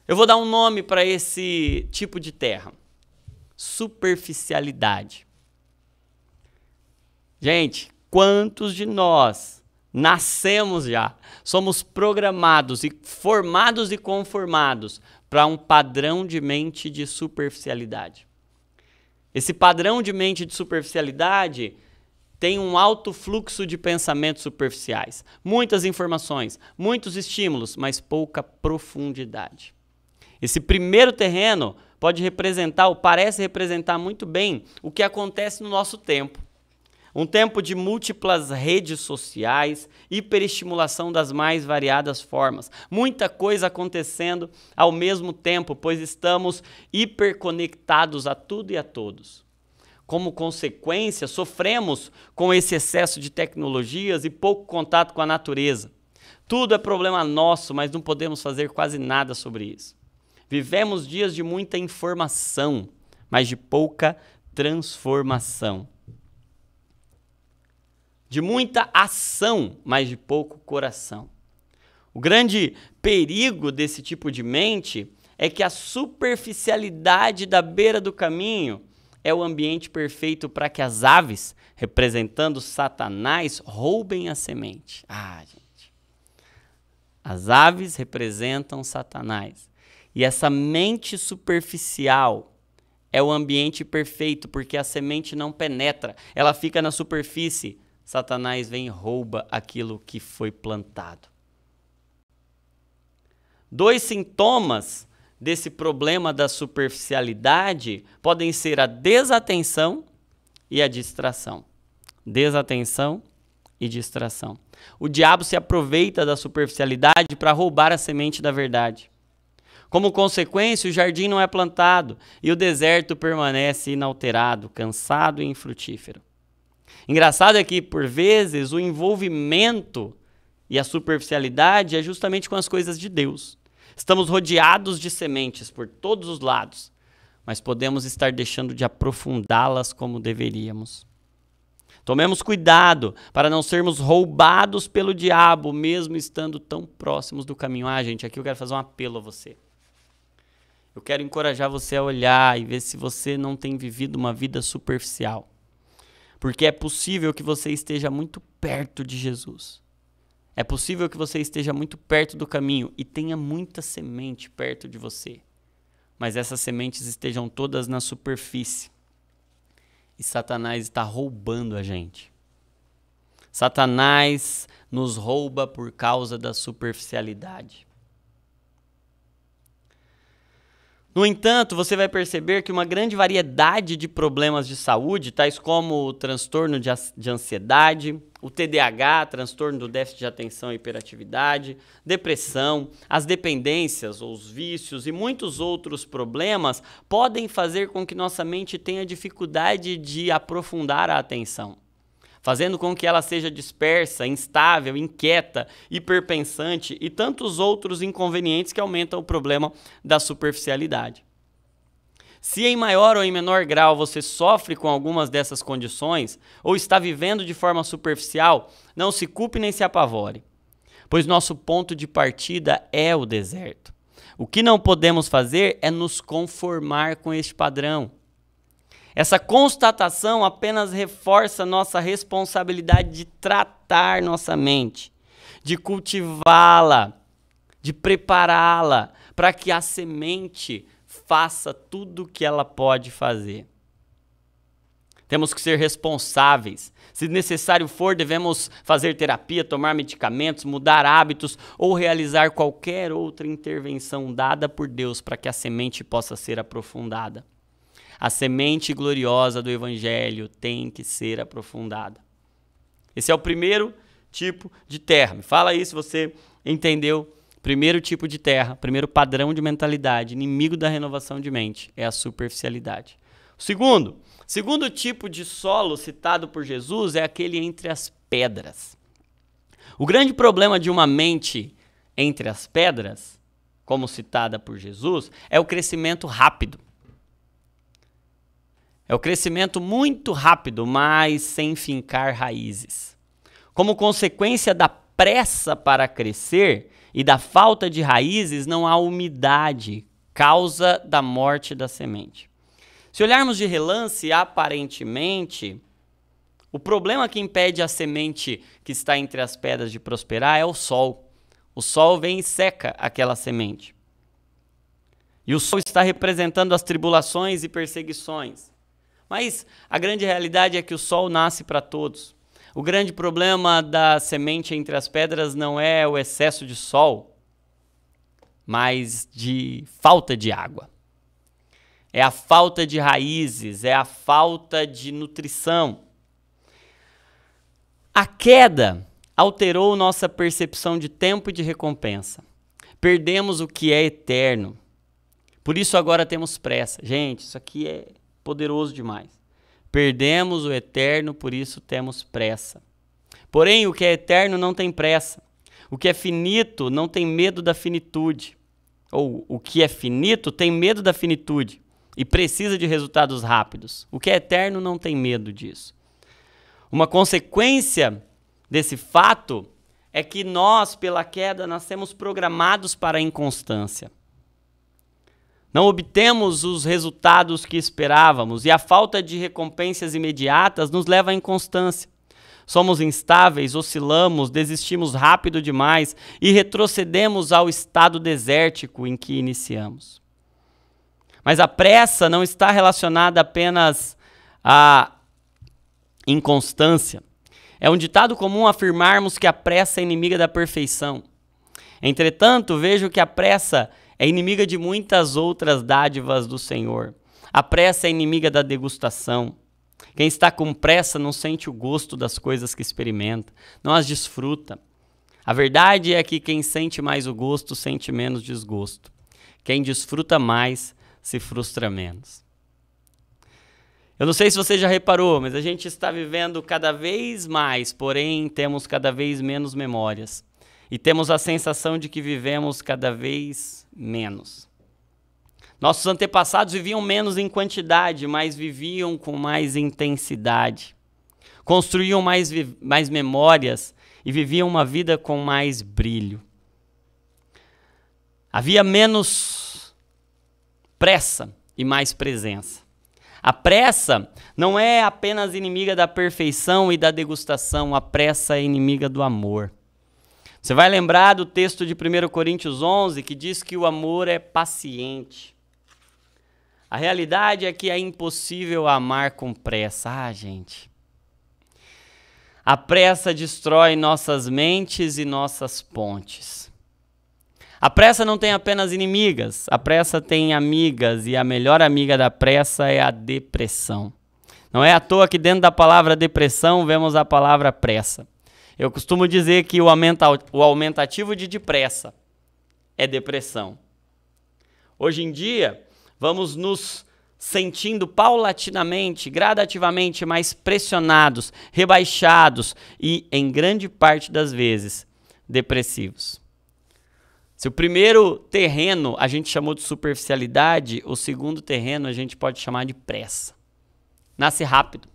Speaker 1: Eu vou dar um nome para esse tipo de terra: superficialidade. Gente, quantos de nós Nascemos já. Somos programados e formados e conformados para um padrão de mente de superficialidade. Esse padrão de mente de superficialidade tem um alto fluxo de pensamentos superficiais, muitas informações, muitos estímulos, mas pouca profundidade. Esse primeiro terreno pode representar ou parece representar muito bem o que acontece no nosso tempo. Um tempo de múltiplas redes sociais, hiperestimulação das mais variadas formas. Muita coisa acontecendo ao mesmo tempo, pois estamos hiperconectados a tudo e a todos. Como consequência, sofremos com esse excesso de tecnologias e pouco contato com a natureza. Tudo é problema nosso, mas não podemos fazer quase nada sobre isso. Vivemos dias de muita informação, mas de pouca transformação de muita ação, mas de pouco coração. O grande perigo desse tipo de mente é que a superficialidade da beira do caminho é o ambiente perfeito para que as aves, representando Satanás, roubem a semente. Ah, gente. As aves representam Satanás. E essa mente superficial é o ambiente perfeito, porque a semente não penetra, ela fica na superfície, Satanás vem e rouba aquilo que foi plantado. Dois sintomas desse problema da superficialidade podem ser a desatenção e a distração. Desatenção e distração. O diabo se aproveita da superficialidade para roubar a semente da verdade. Como consequência, o jardim não é plantado e o deserto permanece inalterado, cansado e infrutífero. Engraçado é que, por vezes, o envolvimento e a superficialidade é justamente com as coisas de Deus. Estamos rodeados de sementes por todos os lados, mas podemos estar deixando de aprofundá-las como deveríamos. Tomemos cuidado para não sermos roubados pelo diabo, mesmo estando tão próximos do caminho. Ah, gente, aqui eu quero fazer um apelo a você. Eu quero encorajar você a olhar e ver se você não tem vivido uma vida superficial. Porque é possível que você esteja muito perto de Jesus. É possível que você esteja muito perto do caminho e tenha muita semente perto de você. Mas essas sementes estejam todas na superfície. E Satanás está roubando a gente. Satanás nos rouba por causa da superficialidade. No entanto, você vai perceber que uma grande variedade de problemas de saúde, tais como o transtorno de ansiedade, o TDAH, transtorno do déficit de atenção e hiperatividade, depressão, as dependências ou os vícios e muitos outros problemas podem fazer com que nossa mente tenha dificuldade de aprofundar a atenção fazendo com que ela seja dispersa, instável, inquieta, hiperpensante e tantos outros inconvenientes que aumentam o problema da superficialidade. Se em maior ou em menor grau você sofre com algumas dessas condições ou está vivendo de forma superficial, não se culpe nem se apavore, pois nosso ponto de partida é o deserto. O que não podemos fazer é nos conformar com este padrão. Essa constatação apenas reforça nossa responsabilidade de tratar nossa mente, de cultivá-la, de prepará-la para que a semente faça tudo o que ela pode fazer. Temos que ser responsáveis. Se necessário for, devemos fazer terapia, tomar medicamentos, mudar hábitos ou realizar qualquer outra intervenção dada por Deus para que a semente possa ser aprofundada. A semente gloriosa do evangelho tem que ser aprofundada. Esse é o primeiro tipo de terra. Me fala aí se você entendeu. Primeiro tipo de terra, primeiro padrão de mentalidade, inimigo da renovação de mente, é a superficialidade. Segundo, segundo tipo de solo citado por Jesus é aquele entre as pedras. O grande problema de uma mente entre as pedras, como citada por Jesus, é o crescimento rápido. É o crescimento muito rápido, mas sem fincar raízes. Como consequência da pressa para crescer e da falta de raízes, não há umidade, causa da morte da semente. Se olharmos de relance, aparentemente, o problema que impede a semente que está entre as pedras de prosperar é o sol. O sol vem e seca aquela semente. E o sol está representando as tribulações e perseguições. Mas a grande realidade é que o sol nasce para todos. O grande problema da semente entre as pedras não é o excesso de sol, mas de falta de água. É a falta de raízes, é a falta de nutrição. A queda alterou nossa percepção de tempo e de recompensa. Perdemos o que é eterno. Por isso agora temos pressa. Gente, isso aqui é poderoso demais. Perdemos o eterno, por isso temos pressa. Porém, o que é eterno não tem pressa. O que é finito não tem medo da finitude. Ou o que é finito tem medo da finitude e precisa de resultados rápidos. O que é eterno não tem medo disso. Uma consequência desse fato é que nós, pela queda, nascemos programados para a inconstância. Não obtemos os resultados que esperávamos e a falta de recompensas imediatas nos leva à inconstância. Somos instáveis, oscilamos, desistimos rápido demais e retrocedemos ao estado desértico em que iniciamos. Mas a pressa não está relacionada apenas à inconstância. É um ditado comum afirmarmos que a pressa é inimiga da perfeição. Entretanto, vejo que a pressa é inimiga de muitas outras dádivas do Senhor. A pressa é inimiga da degustação. Quem está com pressa não sente o gosto das coisas que experimenta, não as desfruta. A verdade é que quem sente mais o gosto sente menos desgosto. Quem desfruta mais se frustra menos. Eu não sei se você já reparou, mas a gente está vivendo cada vez mais, porém temos cada vez menos memórias. E temos a sensação de que vivemos cada vez menos. Nossos antepassados viviam menos em quantidade, mas viviam com mais intensidade. Construíam mais, mais memórias e viviam uma vida com mais brilho. Havia menos pressa e mais presença. A pressa não é apenas inimiga da perfeição e da degustação, a pressa é inimiga do amor. Você vai lembrar do texto de 1 Coríntios 11 que diz que o amor é paciente. A realidade é que é impossível amar com pressa. Ah, gente. A pressa destrói nossas mentes e nossas pontes. A pressa não tem apenas inimigas, a pressa tem amigas e a melhor amiga da pressa é a depressão. Não é à toa que dentro da palavra depressão vemos a palavra pressa. Eu costumo dizer que o, aumenta, o aumentativo de depressa é depressão. Hoje em dia, vamos nos sentindo paulatinamente, gradativamente mais pressionados, rebaixados e, em grande parte das vezes, depressivos. Se o primeiro terreno a gente chamou de superficialidade, o segundo terreno a gente pode chamar de pressa. Nasce rápido,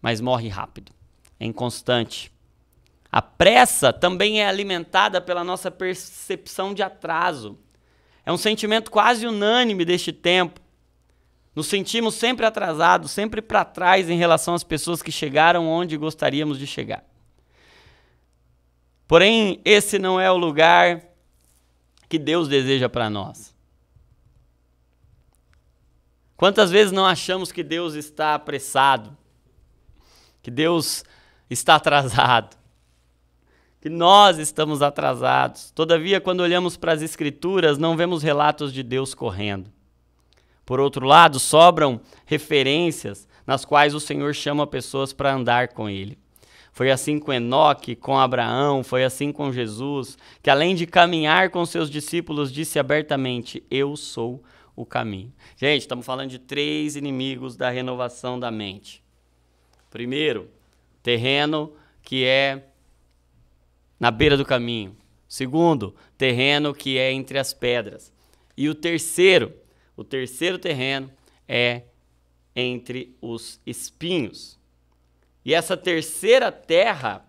Speaker 1: mas morre rápido é inconstante. A pressa também é alimentada pela nossa percepção de atraso. É um sentimento quase unânime deste tempo. Nos sentimos sempre atrasados, sempre para trás em relação às pessoas que chegaram onde gostaríamos de chegar. Porém, esse não é o lugar que Deus deseja para nós. Quantas vezes não achamos que Deus está apressado? Que Deus está atrasado, que nós estamos atrasados. Todavia, quando olhamos para as Escrituras, não vemos relatos de Deus correndo. Por outro lado, sobram referências nas quais o Senhor chama pessoas para andar com Ele. Foi assim com Enoque, com Abraão, foi assim com Jesus, que além de caminhar com seus discípulos, disse abertamente: Eu sou o caminho. Gente, estamos falando de três inimigos da renovação da mente. Primeiro, terreno que é na beira do caminho. Segundo, terreno que é entre as pedras. E o terceiro, o terceiro terreno é entre os espinhos. E essa terceira terra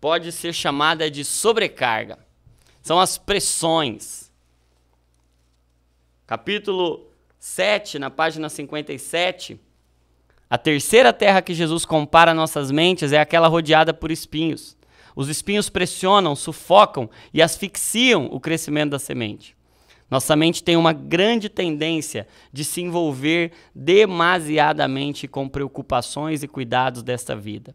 Speaker 1: pode ser chamada de sobrecarga. São as pressões. Capítulo 7, na página 57, a terceira terra que Jesus compara nossas mentes é aquela rodeada por espinhos. Os espinhos pressionam, sufocam e asfixiam o crescimento da semente. Nossa mente tem uma grande tendência de se envolver demasiadamente com preocupações e cuidados desta vida.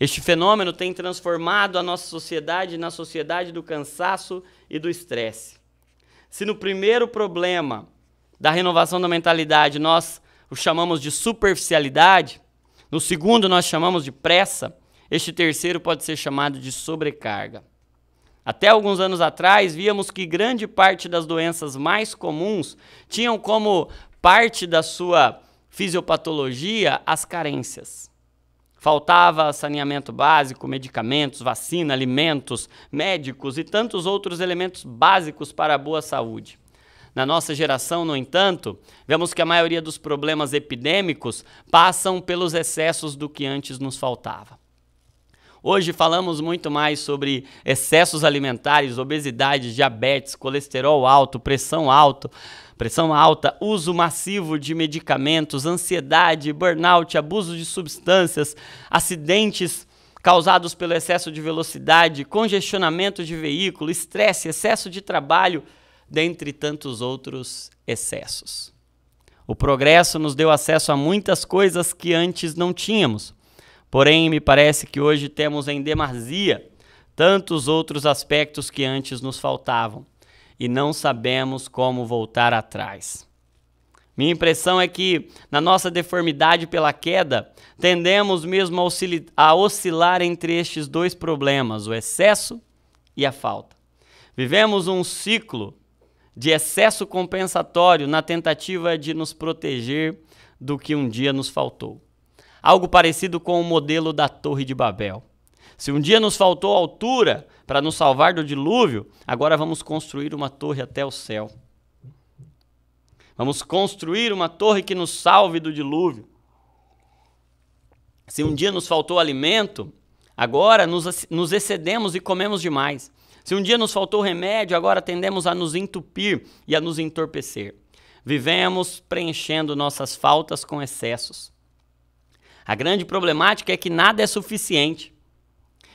Speaker 1: Este fenômeno tem transformado a nossa sociedade na sociedade do cansaço e do estresse. Se no primeiro problema da renovação da mentalidade nós o chamamos de superficialidade. No segundo, nós chamamos de pressa. Este terceiro pode ser chamado de sobrecarga. Até alguns anos atrás, víamos que grande parte das doenças mais comuns tinham como parte da sua fisiopatologia as carências. Faltava saneamento básico, medicamentos, vacina, alimentos, médicos e tantos outros elementos básicos para a boa saúde. Na nossa geração, no entanto, vemos que a maioria dos problemas epidêmicos passam pelos excessos do que antes nos faltava. Hoje falamos muito mais sobre excessos alimentares, obesidade, diabetes, colesterol alto, pressão alta, pressão alta, uso massivo de medicamentos, ansiedade, burnout, abuso de substâncias, acidentes causados pelo excesso de velocidade, congestionamento de veículo, estresse, excesso de trabalho, dentre tantos outros excessos. O progresso nos deu acesso a muitas coisas que antes não tínhamos. Porém, me parece que hoje temos em demasia tantos outros aspectos que antes nos faltavam e não sabemos como voltar atrás. Minha impressão é que, na nossa deformidade pela queda, tendemos mesmo a oscilar entre estes dois problemas, o excesso e a falta. Vivemos um ciclo de excesso compensatório na tentativa de nos proteger do que um dia nos faltou. Algo parecido com o modelo da Torre de Babel. Se um dia nos faltou altura para nos salvar do dilúvio, agora vamos construir uma torre até o céu. Vamos construir uma torre que nos salve do dilúvio. Se um dia nos faltou alimento, agora nos, nos excedemos e comemos demais. Se um dia nos faltou remédio, agora tendemos a nos entupir e a nos entorpecer. Vivemos preenchendo nossas faltas com excessos. A grande problemática é que nada é suficiente.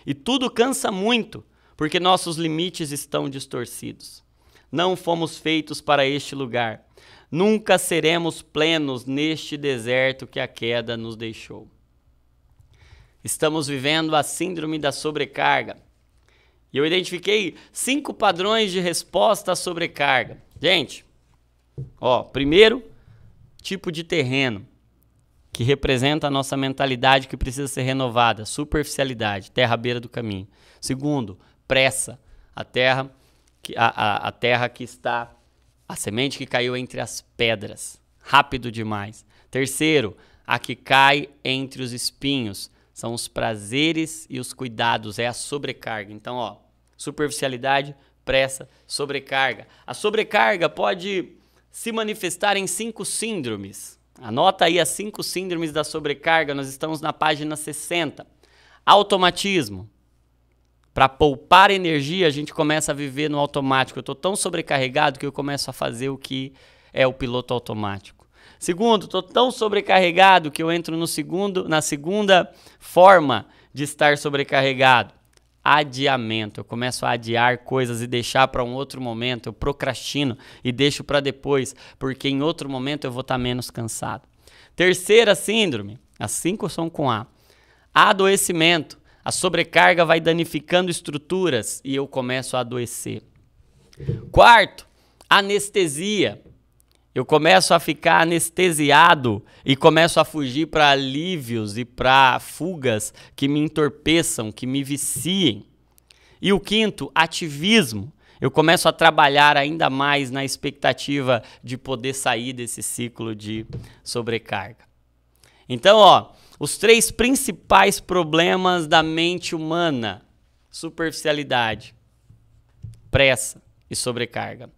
Speaker 1: E tudo cansa muito, porque nossos limites estão distorcidos. Não fomos feitos para este lugar. Nunca seremos plenos neste deserto que a queda nos deixou. Estamos vivendo a síndrome da sobrecarga, e eu identifiquei cinco padrões de resposta à sobrecarga. Gente, ó, primeiro tipo de terreno que representa a nossa mentalidade que precisa ser renovada, superficialidade, terra à beira do caminho. Segundo, pressa, a terra que, a, a, a terra que está a semente que caiu entre as pedras, rápido demais. Terceiro, a que cai entre os espinhos, são os prazeres e os cuidados, é a sobrecarga. Então, ó, superficialidade, pressa, sobrecarga. A sobrecarga pode se manifestar em cinco síndromes. Anota aí as cinco síndromes da sobrecarga, nós estamos na página 60. Automatismo. Para poupar energia, a gente começa a viver no automático. Eu estou tão sobrecarregado que eu começo a fazer o que é o piloto automático. Segundo, estou tão sobrecarregado que eu entro no segundo, na segunda forma de estar sobrecarregado adiamento. Eu começo a adiar coisas e deixar para um outro momento. Eu procrastino e deixo para depois, porque em outro momento eu vou estar tá menos cansado. Terceira síndrome, as cinco são com A. Adoecimento. A sobrecarga vai danificando estruturas e eu começo a adoecer. Quarto, anestesia. Eu começo a ficar anestesiado e começo a fugir para alívios e para fugas que me entorpeçam, que me viciem. E o quinto, ativismo. Eu começo a trabalhar ainda mais na expectativa de poder sair desse ciclo de sobrecarga. Então, ó, os três principais problemas da mente humana: superficialidade, pressa e sobrecarga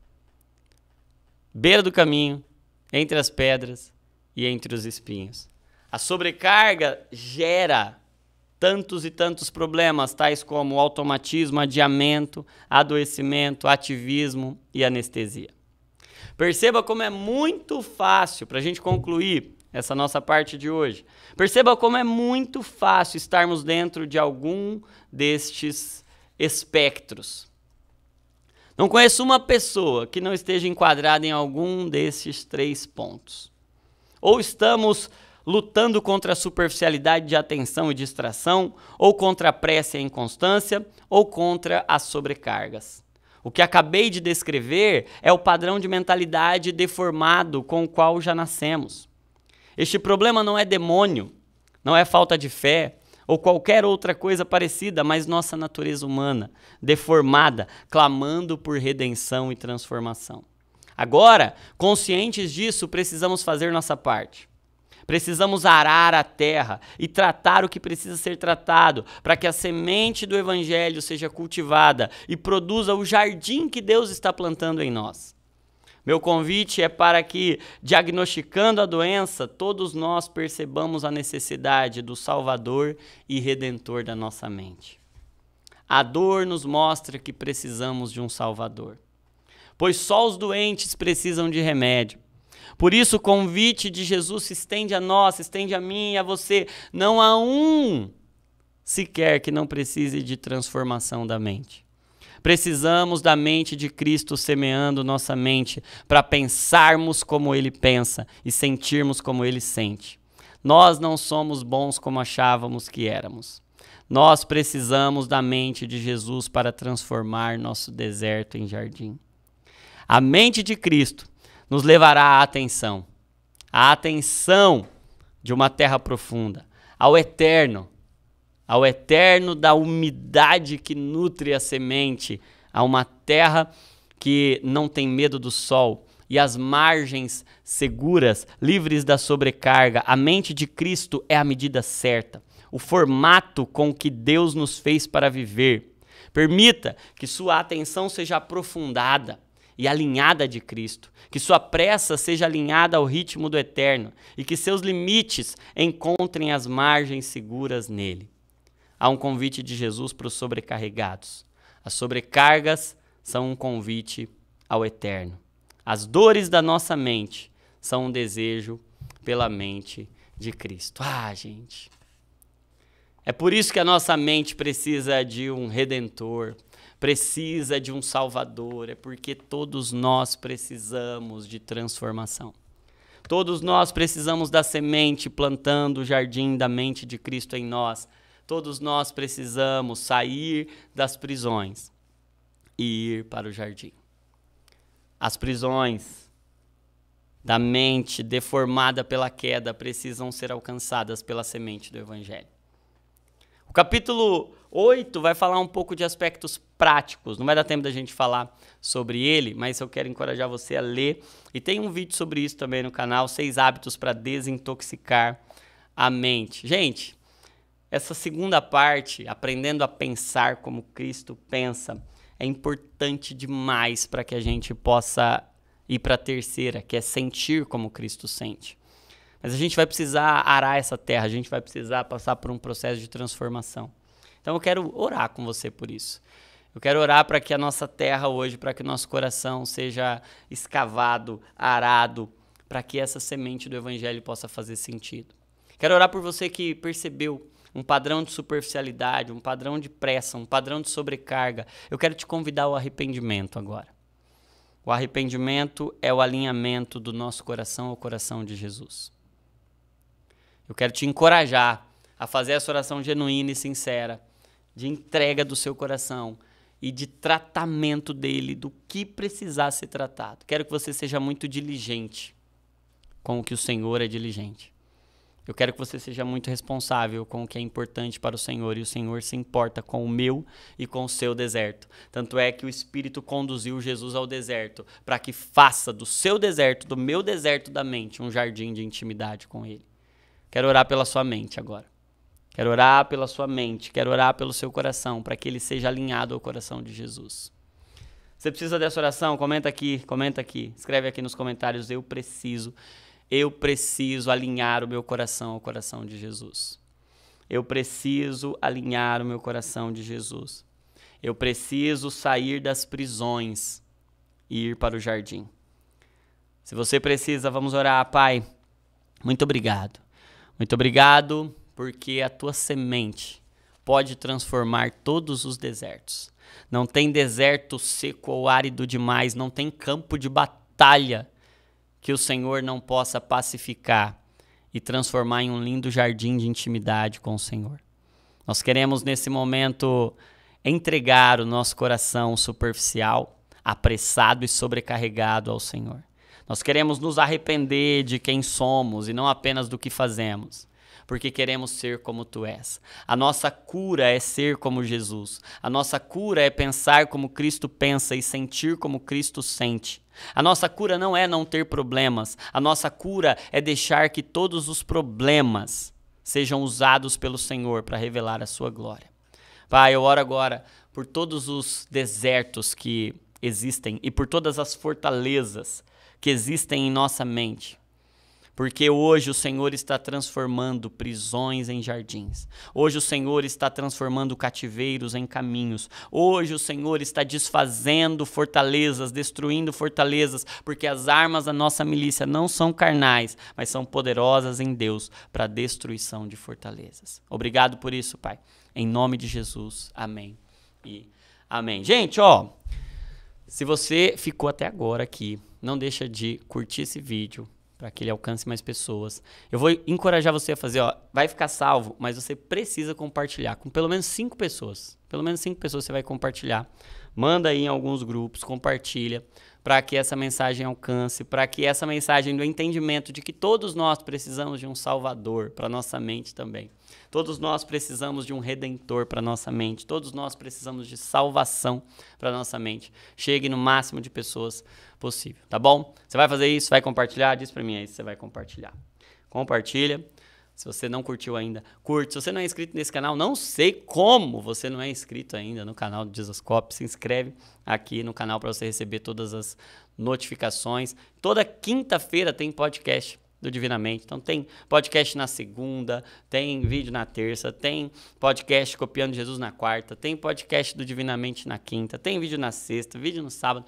Speaker 1: beira do caminho, entre as pedras e entre os espinhos. A sobrecarga gera tantos e tantos problemas, tais como automatismo, adiamento, adoecimento, ativismo e anestesia. Perceba como é muito fácil, para a gente concluir essa nossa parte de hoje, perceba como é muito fácil estarmos dentro de algum destes espectros. Não conheço uma pessoa que não esteja enquadrada em algum desses três pontos. Ou estamos lutando contra a superficialidade de atenção e distração, ou contra a pressa e a inconstância, ou contra as sobrecargas. O que acabei de descrever é o padrão de mentalidade deformado com o qual já nascemos. Este problema não é demônio, não é falta de fé, ou qualquer outra coisa parecida, mas nossa natureza humana, deformada, clamando por redenção e transformação. Agora, conscientes disso, precisamos fazer nossa parte. Precisamos arar a terra e tratar o que precisa ser tratado, para que a semente do Evangelho seja cultivada e produza o jardim que Deus está plantando em nós. Meu convite é para que, diagnosticando a doença, todos nós percebamos a necessidade do Salvador e Redentor da nossa mente. A dor nos mostra que precisamos de um Salvador, pois só os doentes precisam de remédio. Por isso, o convite de Jesus se estende a nós, se estende a mim e a você. Não há um sequer que não precise de transformação da mente. Precisamos da mente de Cristo semeando nossa mente para pensarmos como ele pensa e sentirmos como ele sente. Nós não somos bons como achávamos que éramos. Nós precisamos da mente de Jesus para transformar nosso deserto em jardim. A mente de Cristo nos levará à atenção, à atenção de uma terra profunda, ao eterno, ao eterno da umidade que nutre a semente, a uma terra que não tem medo do sol e as margens seguras, livres da sobrecarga. A mente de Cristo é a medida certa, o formato com que Deus nos fez para viver. Permita que sua atenção seja aprofundada e alinhada de Cristo, que sua pressa seja alinhada ao ritmo do eterno e que seus limites encontrem as margens seguras nele há um convite de Jesus para os sobrecarregados. As sobrecargas são um convite ao eterno. As dores da nossa mente são um desejo pela mente de Cristo. Ah, gente. É por isso que a nossa mente precisa de um redentor, precisa de um salvador, é porque todos nós precisamos de transformação. Todos nós precisamos da semente plantando o jardim da mente de Cristo em nós Todos nós precisamos sair das prisões e ir para o jardim. As prisões da mente deformada pela queda precisam ser alcançadas pela semente do Evangelho. O capítulo 8 vai falar um pouco de aspectos práticos. Não vai dar tempo da gente falar sobre ele, mas eu quero encorajar você a ler. E tem um vídeo sobre isso também no canal: Seis hábitos para desintoxicar a mente. Gente, essa segunda parte, aprendendo a pensar como Cristo pensa, é importante demais para que a gente possa ir para a terceira, que é sentir como Cristo sente. Mas a gente vai precisar arar essa terra, a gente vai precisar passar por um processo de transformação. Então eu quero orar com você por isso. Eu quero orar para que a nossa terra hoje, para que o nosso coração seja escavado, arado, para que essa semente do evangelho possa fazer sentido. Quero orar por você que percebeu um padrão de superficialidade, um padrão de pressa, um padrão de sobrecarga. Eu quero te convidar ao arrependimento agora. O arrependimento é o alinhamento do nosso coração ao coração de Jesus. Eu quero te encorajar a fazer essa oração genuína e sincera, de entrega do seu coração e de tratamento dele, do que precisar ser tratado. Quero que você seja muito diligente com o que o Senhor é diligente. Eu quero que você seja muito responsável com o que é importante para o Senhor, e o Senhor se importa com o meu e com o seu deserto. Tanto é que o Espírito conduziu Jesus ao deserto, para que faça do seu deserto, do meu deserto da mente, um jardim de intimidade com Ele. Quero orar pela sua mente agora. Quero orar pela sua mente, quero orar pelo seu coração, para que ele seja alinhado ao coração de Jesus. Você precisa dessa oração? Comenta aqui, comenta aqui. Escreve aqui nos comentários, eu preciso eu preciso alinhar o meu coração ao coração de Jesus. Eu preciso alinhar o meu coração de Jesus. Eu preciso sair das prisões e ir para o jardim. Se você precisa, vamos orar, Pai. Muito obrigado. Muito obrigado porque a tua semente pode transformar todos os desertos. Não tem deserto seco ou árido demais, não tem campo de batalha que o Senhor não possa pacificar e transformar em um lindo jardim de intimidade com o Senhor. Nós queremos nesse momento entregar o nosso coração superficial, apressado e sobrecarregado ao Senhor. Nós queremos nos arrepender de quem somos e não apenas do que fazemos porque queremos ser como tu és. A nossa cura é ser como Jesus. A nossa cura é pensar como Cristo pensa e sentir como Cristo sente. A nossa cura não é não ter problemas. A nossa cura é deixar que todos os problemas sejam usados pelo Senhor para revelar a sua glória. Pai, eu oro agora por todos os desertos que existem e por todas as fortalezas que existem em nossa mente. Porque hoje o Senhor está transformando prisões em jardins. Hoje o Senhor está transformando cativeiros em caminhos. Hoje o Senhor está desfazendo fortalezas, destruindo fortalezas, porque as armas da nossa milícia não são carnais, mas são poderosas em Deus para a destruição de fortalezas. Obrigado por isso, Pai. Em nome de Jesus. Amém. E amém. Gente, ó, se você ficou até agora aqui, não deixa de curtir esse vídeo para que ele alcance mais pessoas. Eu vou encorajar você a fazer, ó, vai ficar salvo, mas você precisa compartilhar com pelo menos cinco pessoas. Pelo menos cinco pessoas você vai compartilhar. Manda aí em alguns grupos, compartilha, para que essa mensagem alcance, para que essa mensagem do entendimento de que todos nós precisamos de um Salvador para nossa mente também. Todos nós precisamos de um redentor para nossa mente. Todos nós precisamos de salvação para nossa mente. Chegue no máximo de pessoas possível, tá bom? Você vai fazer isso, vai compartilhar, diz para mim aí se você vai compartilhar. Compartilha. Se você não curtiu ainda, curte. Se você não é inscrito nesse canal, não sei como você não é inscrito ainda no canal do Jesus Cop. Se inscreve aqui no canal para você receber todas as notificações. Toda quinta-feira tem podcast do Divinamente. Então tem podcast na segunda, tem vídeo na terça, tem podcast Copiando Jesus na quarta, tem podcast do Divinamente na quinta, tem vídeo na sexta, vídeo no sábado.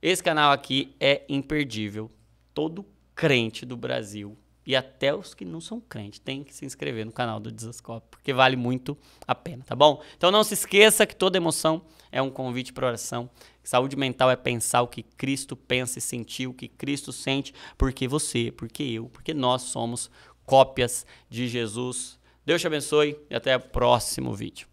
Speaker 1: Esse canal aqui é imperdível. Todo crente do Brasil e até os que não são crentes têm que se inscrever no canal do Desascope, porque vale muito a pena, tá bom? Então não se esqueça que toda emoção é um convite para oração. Saúde mental é pensar o que Cristo pensa e sentir o que Cristo sente, porque você, porque eu, porque nós somos cópias de Jesus. Deus te abençoe e até o próximo vídeo.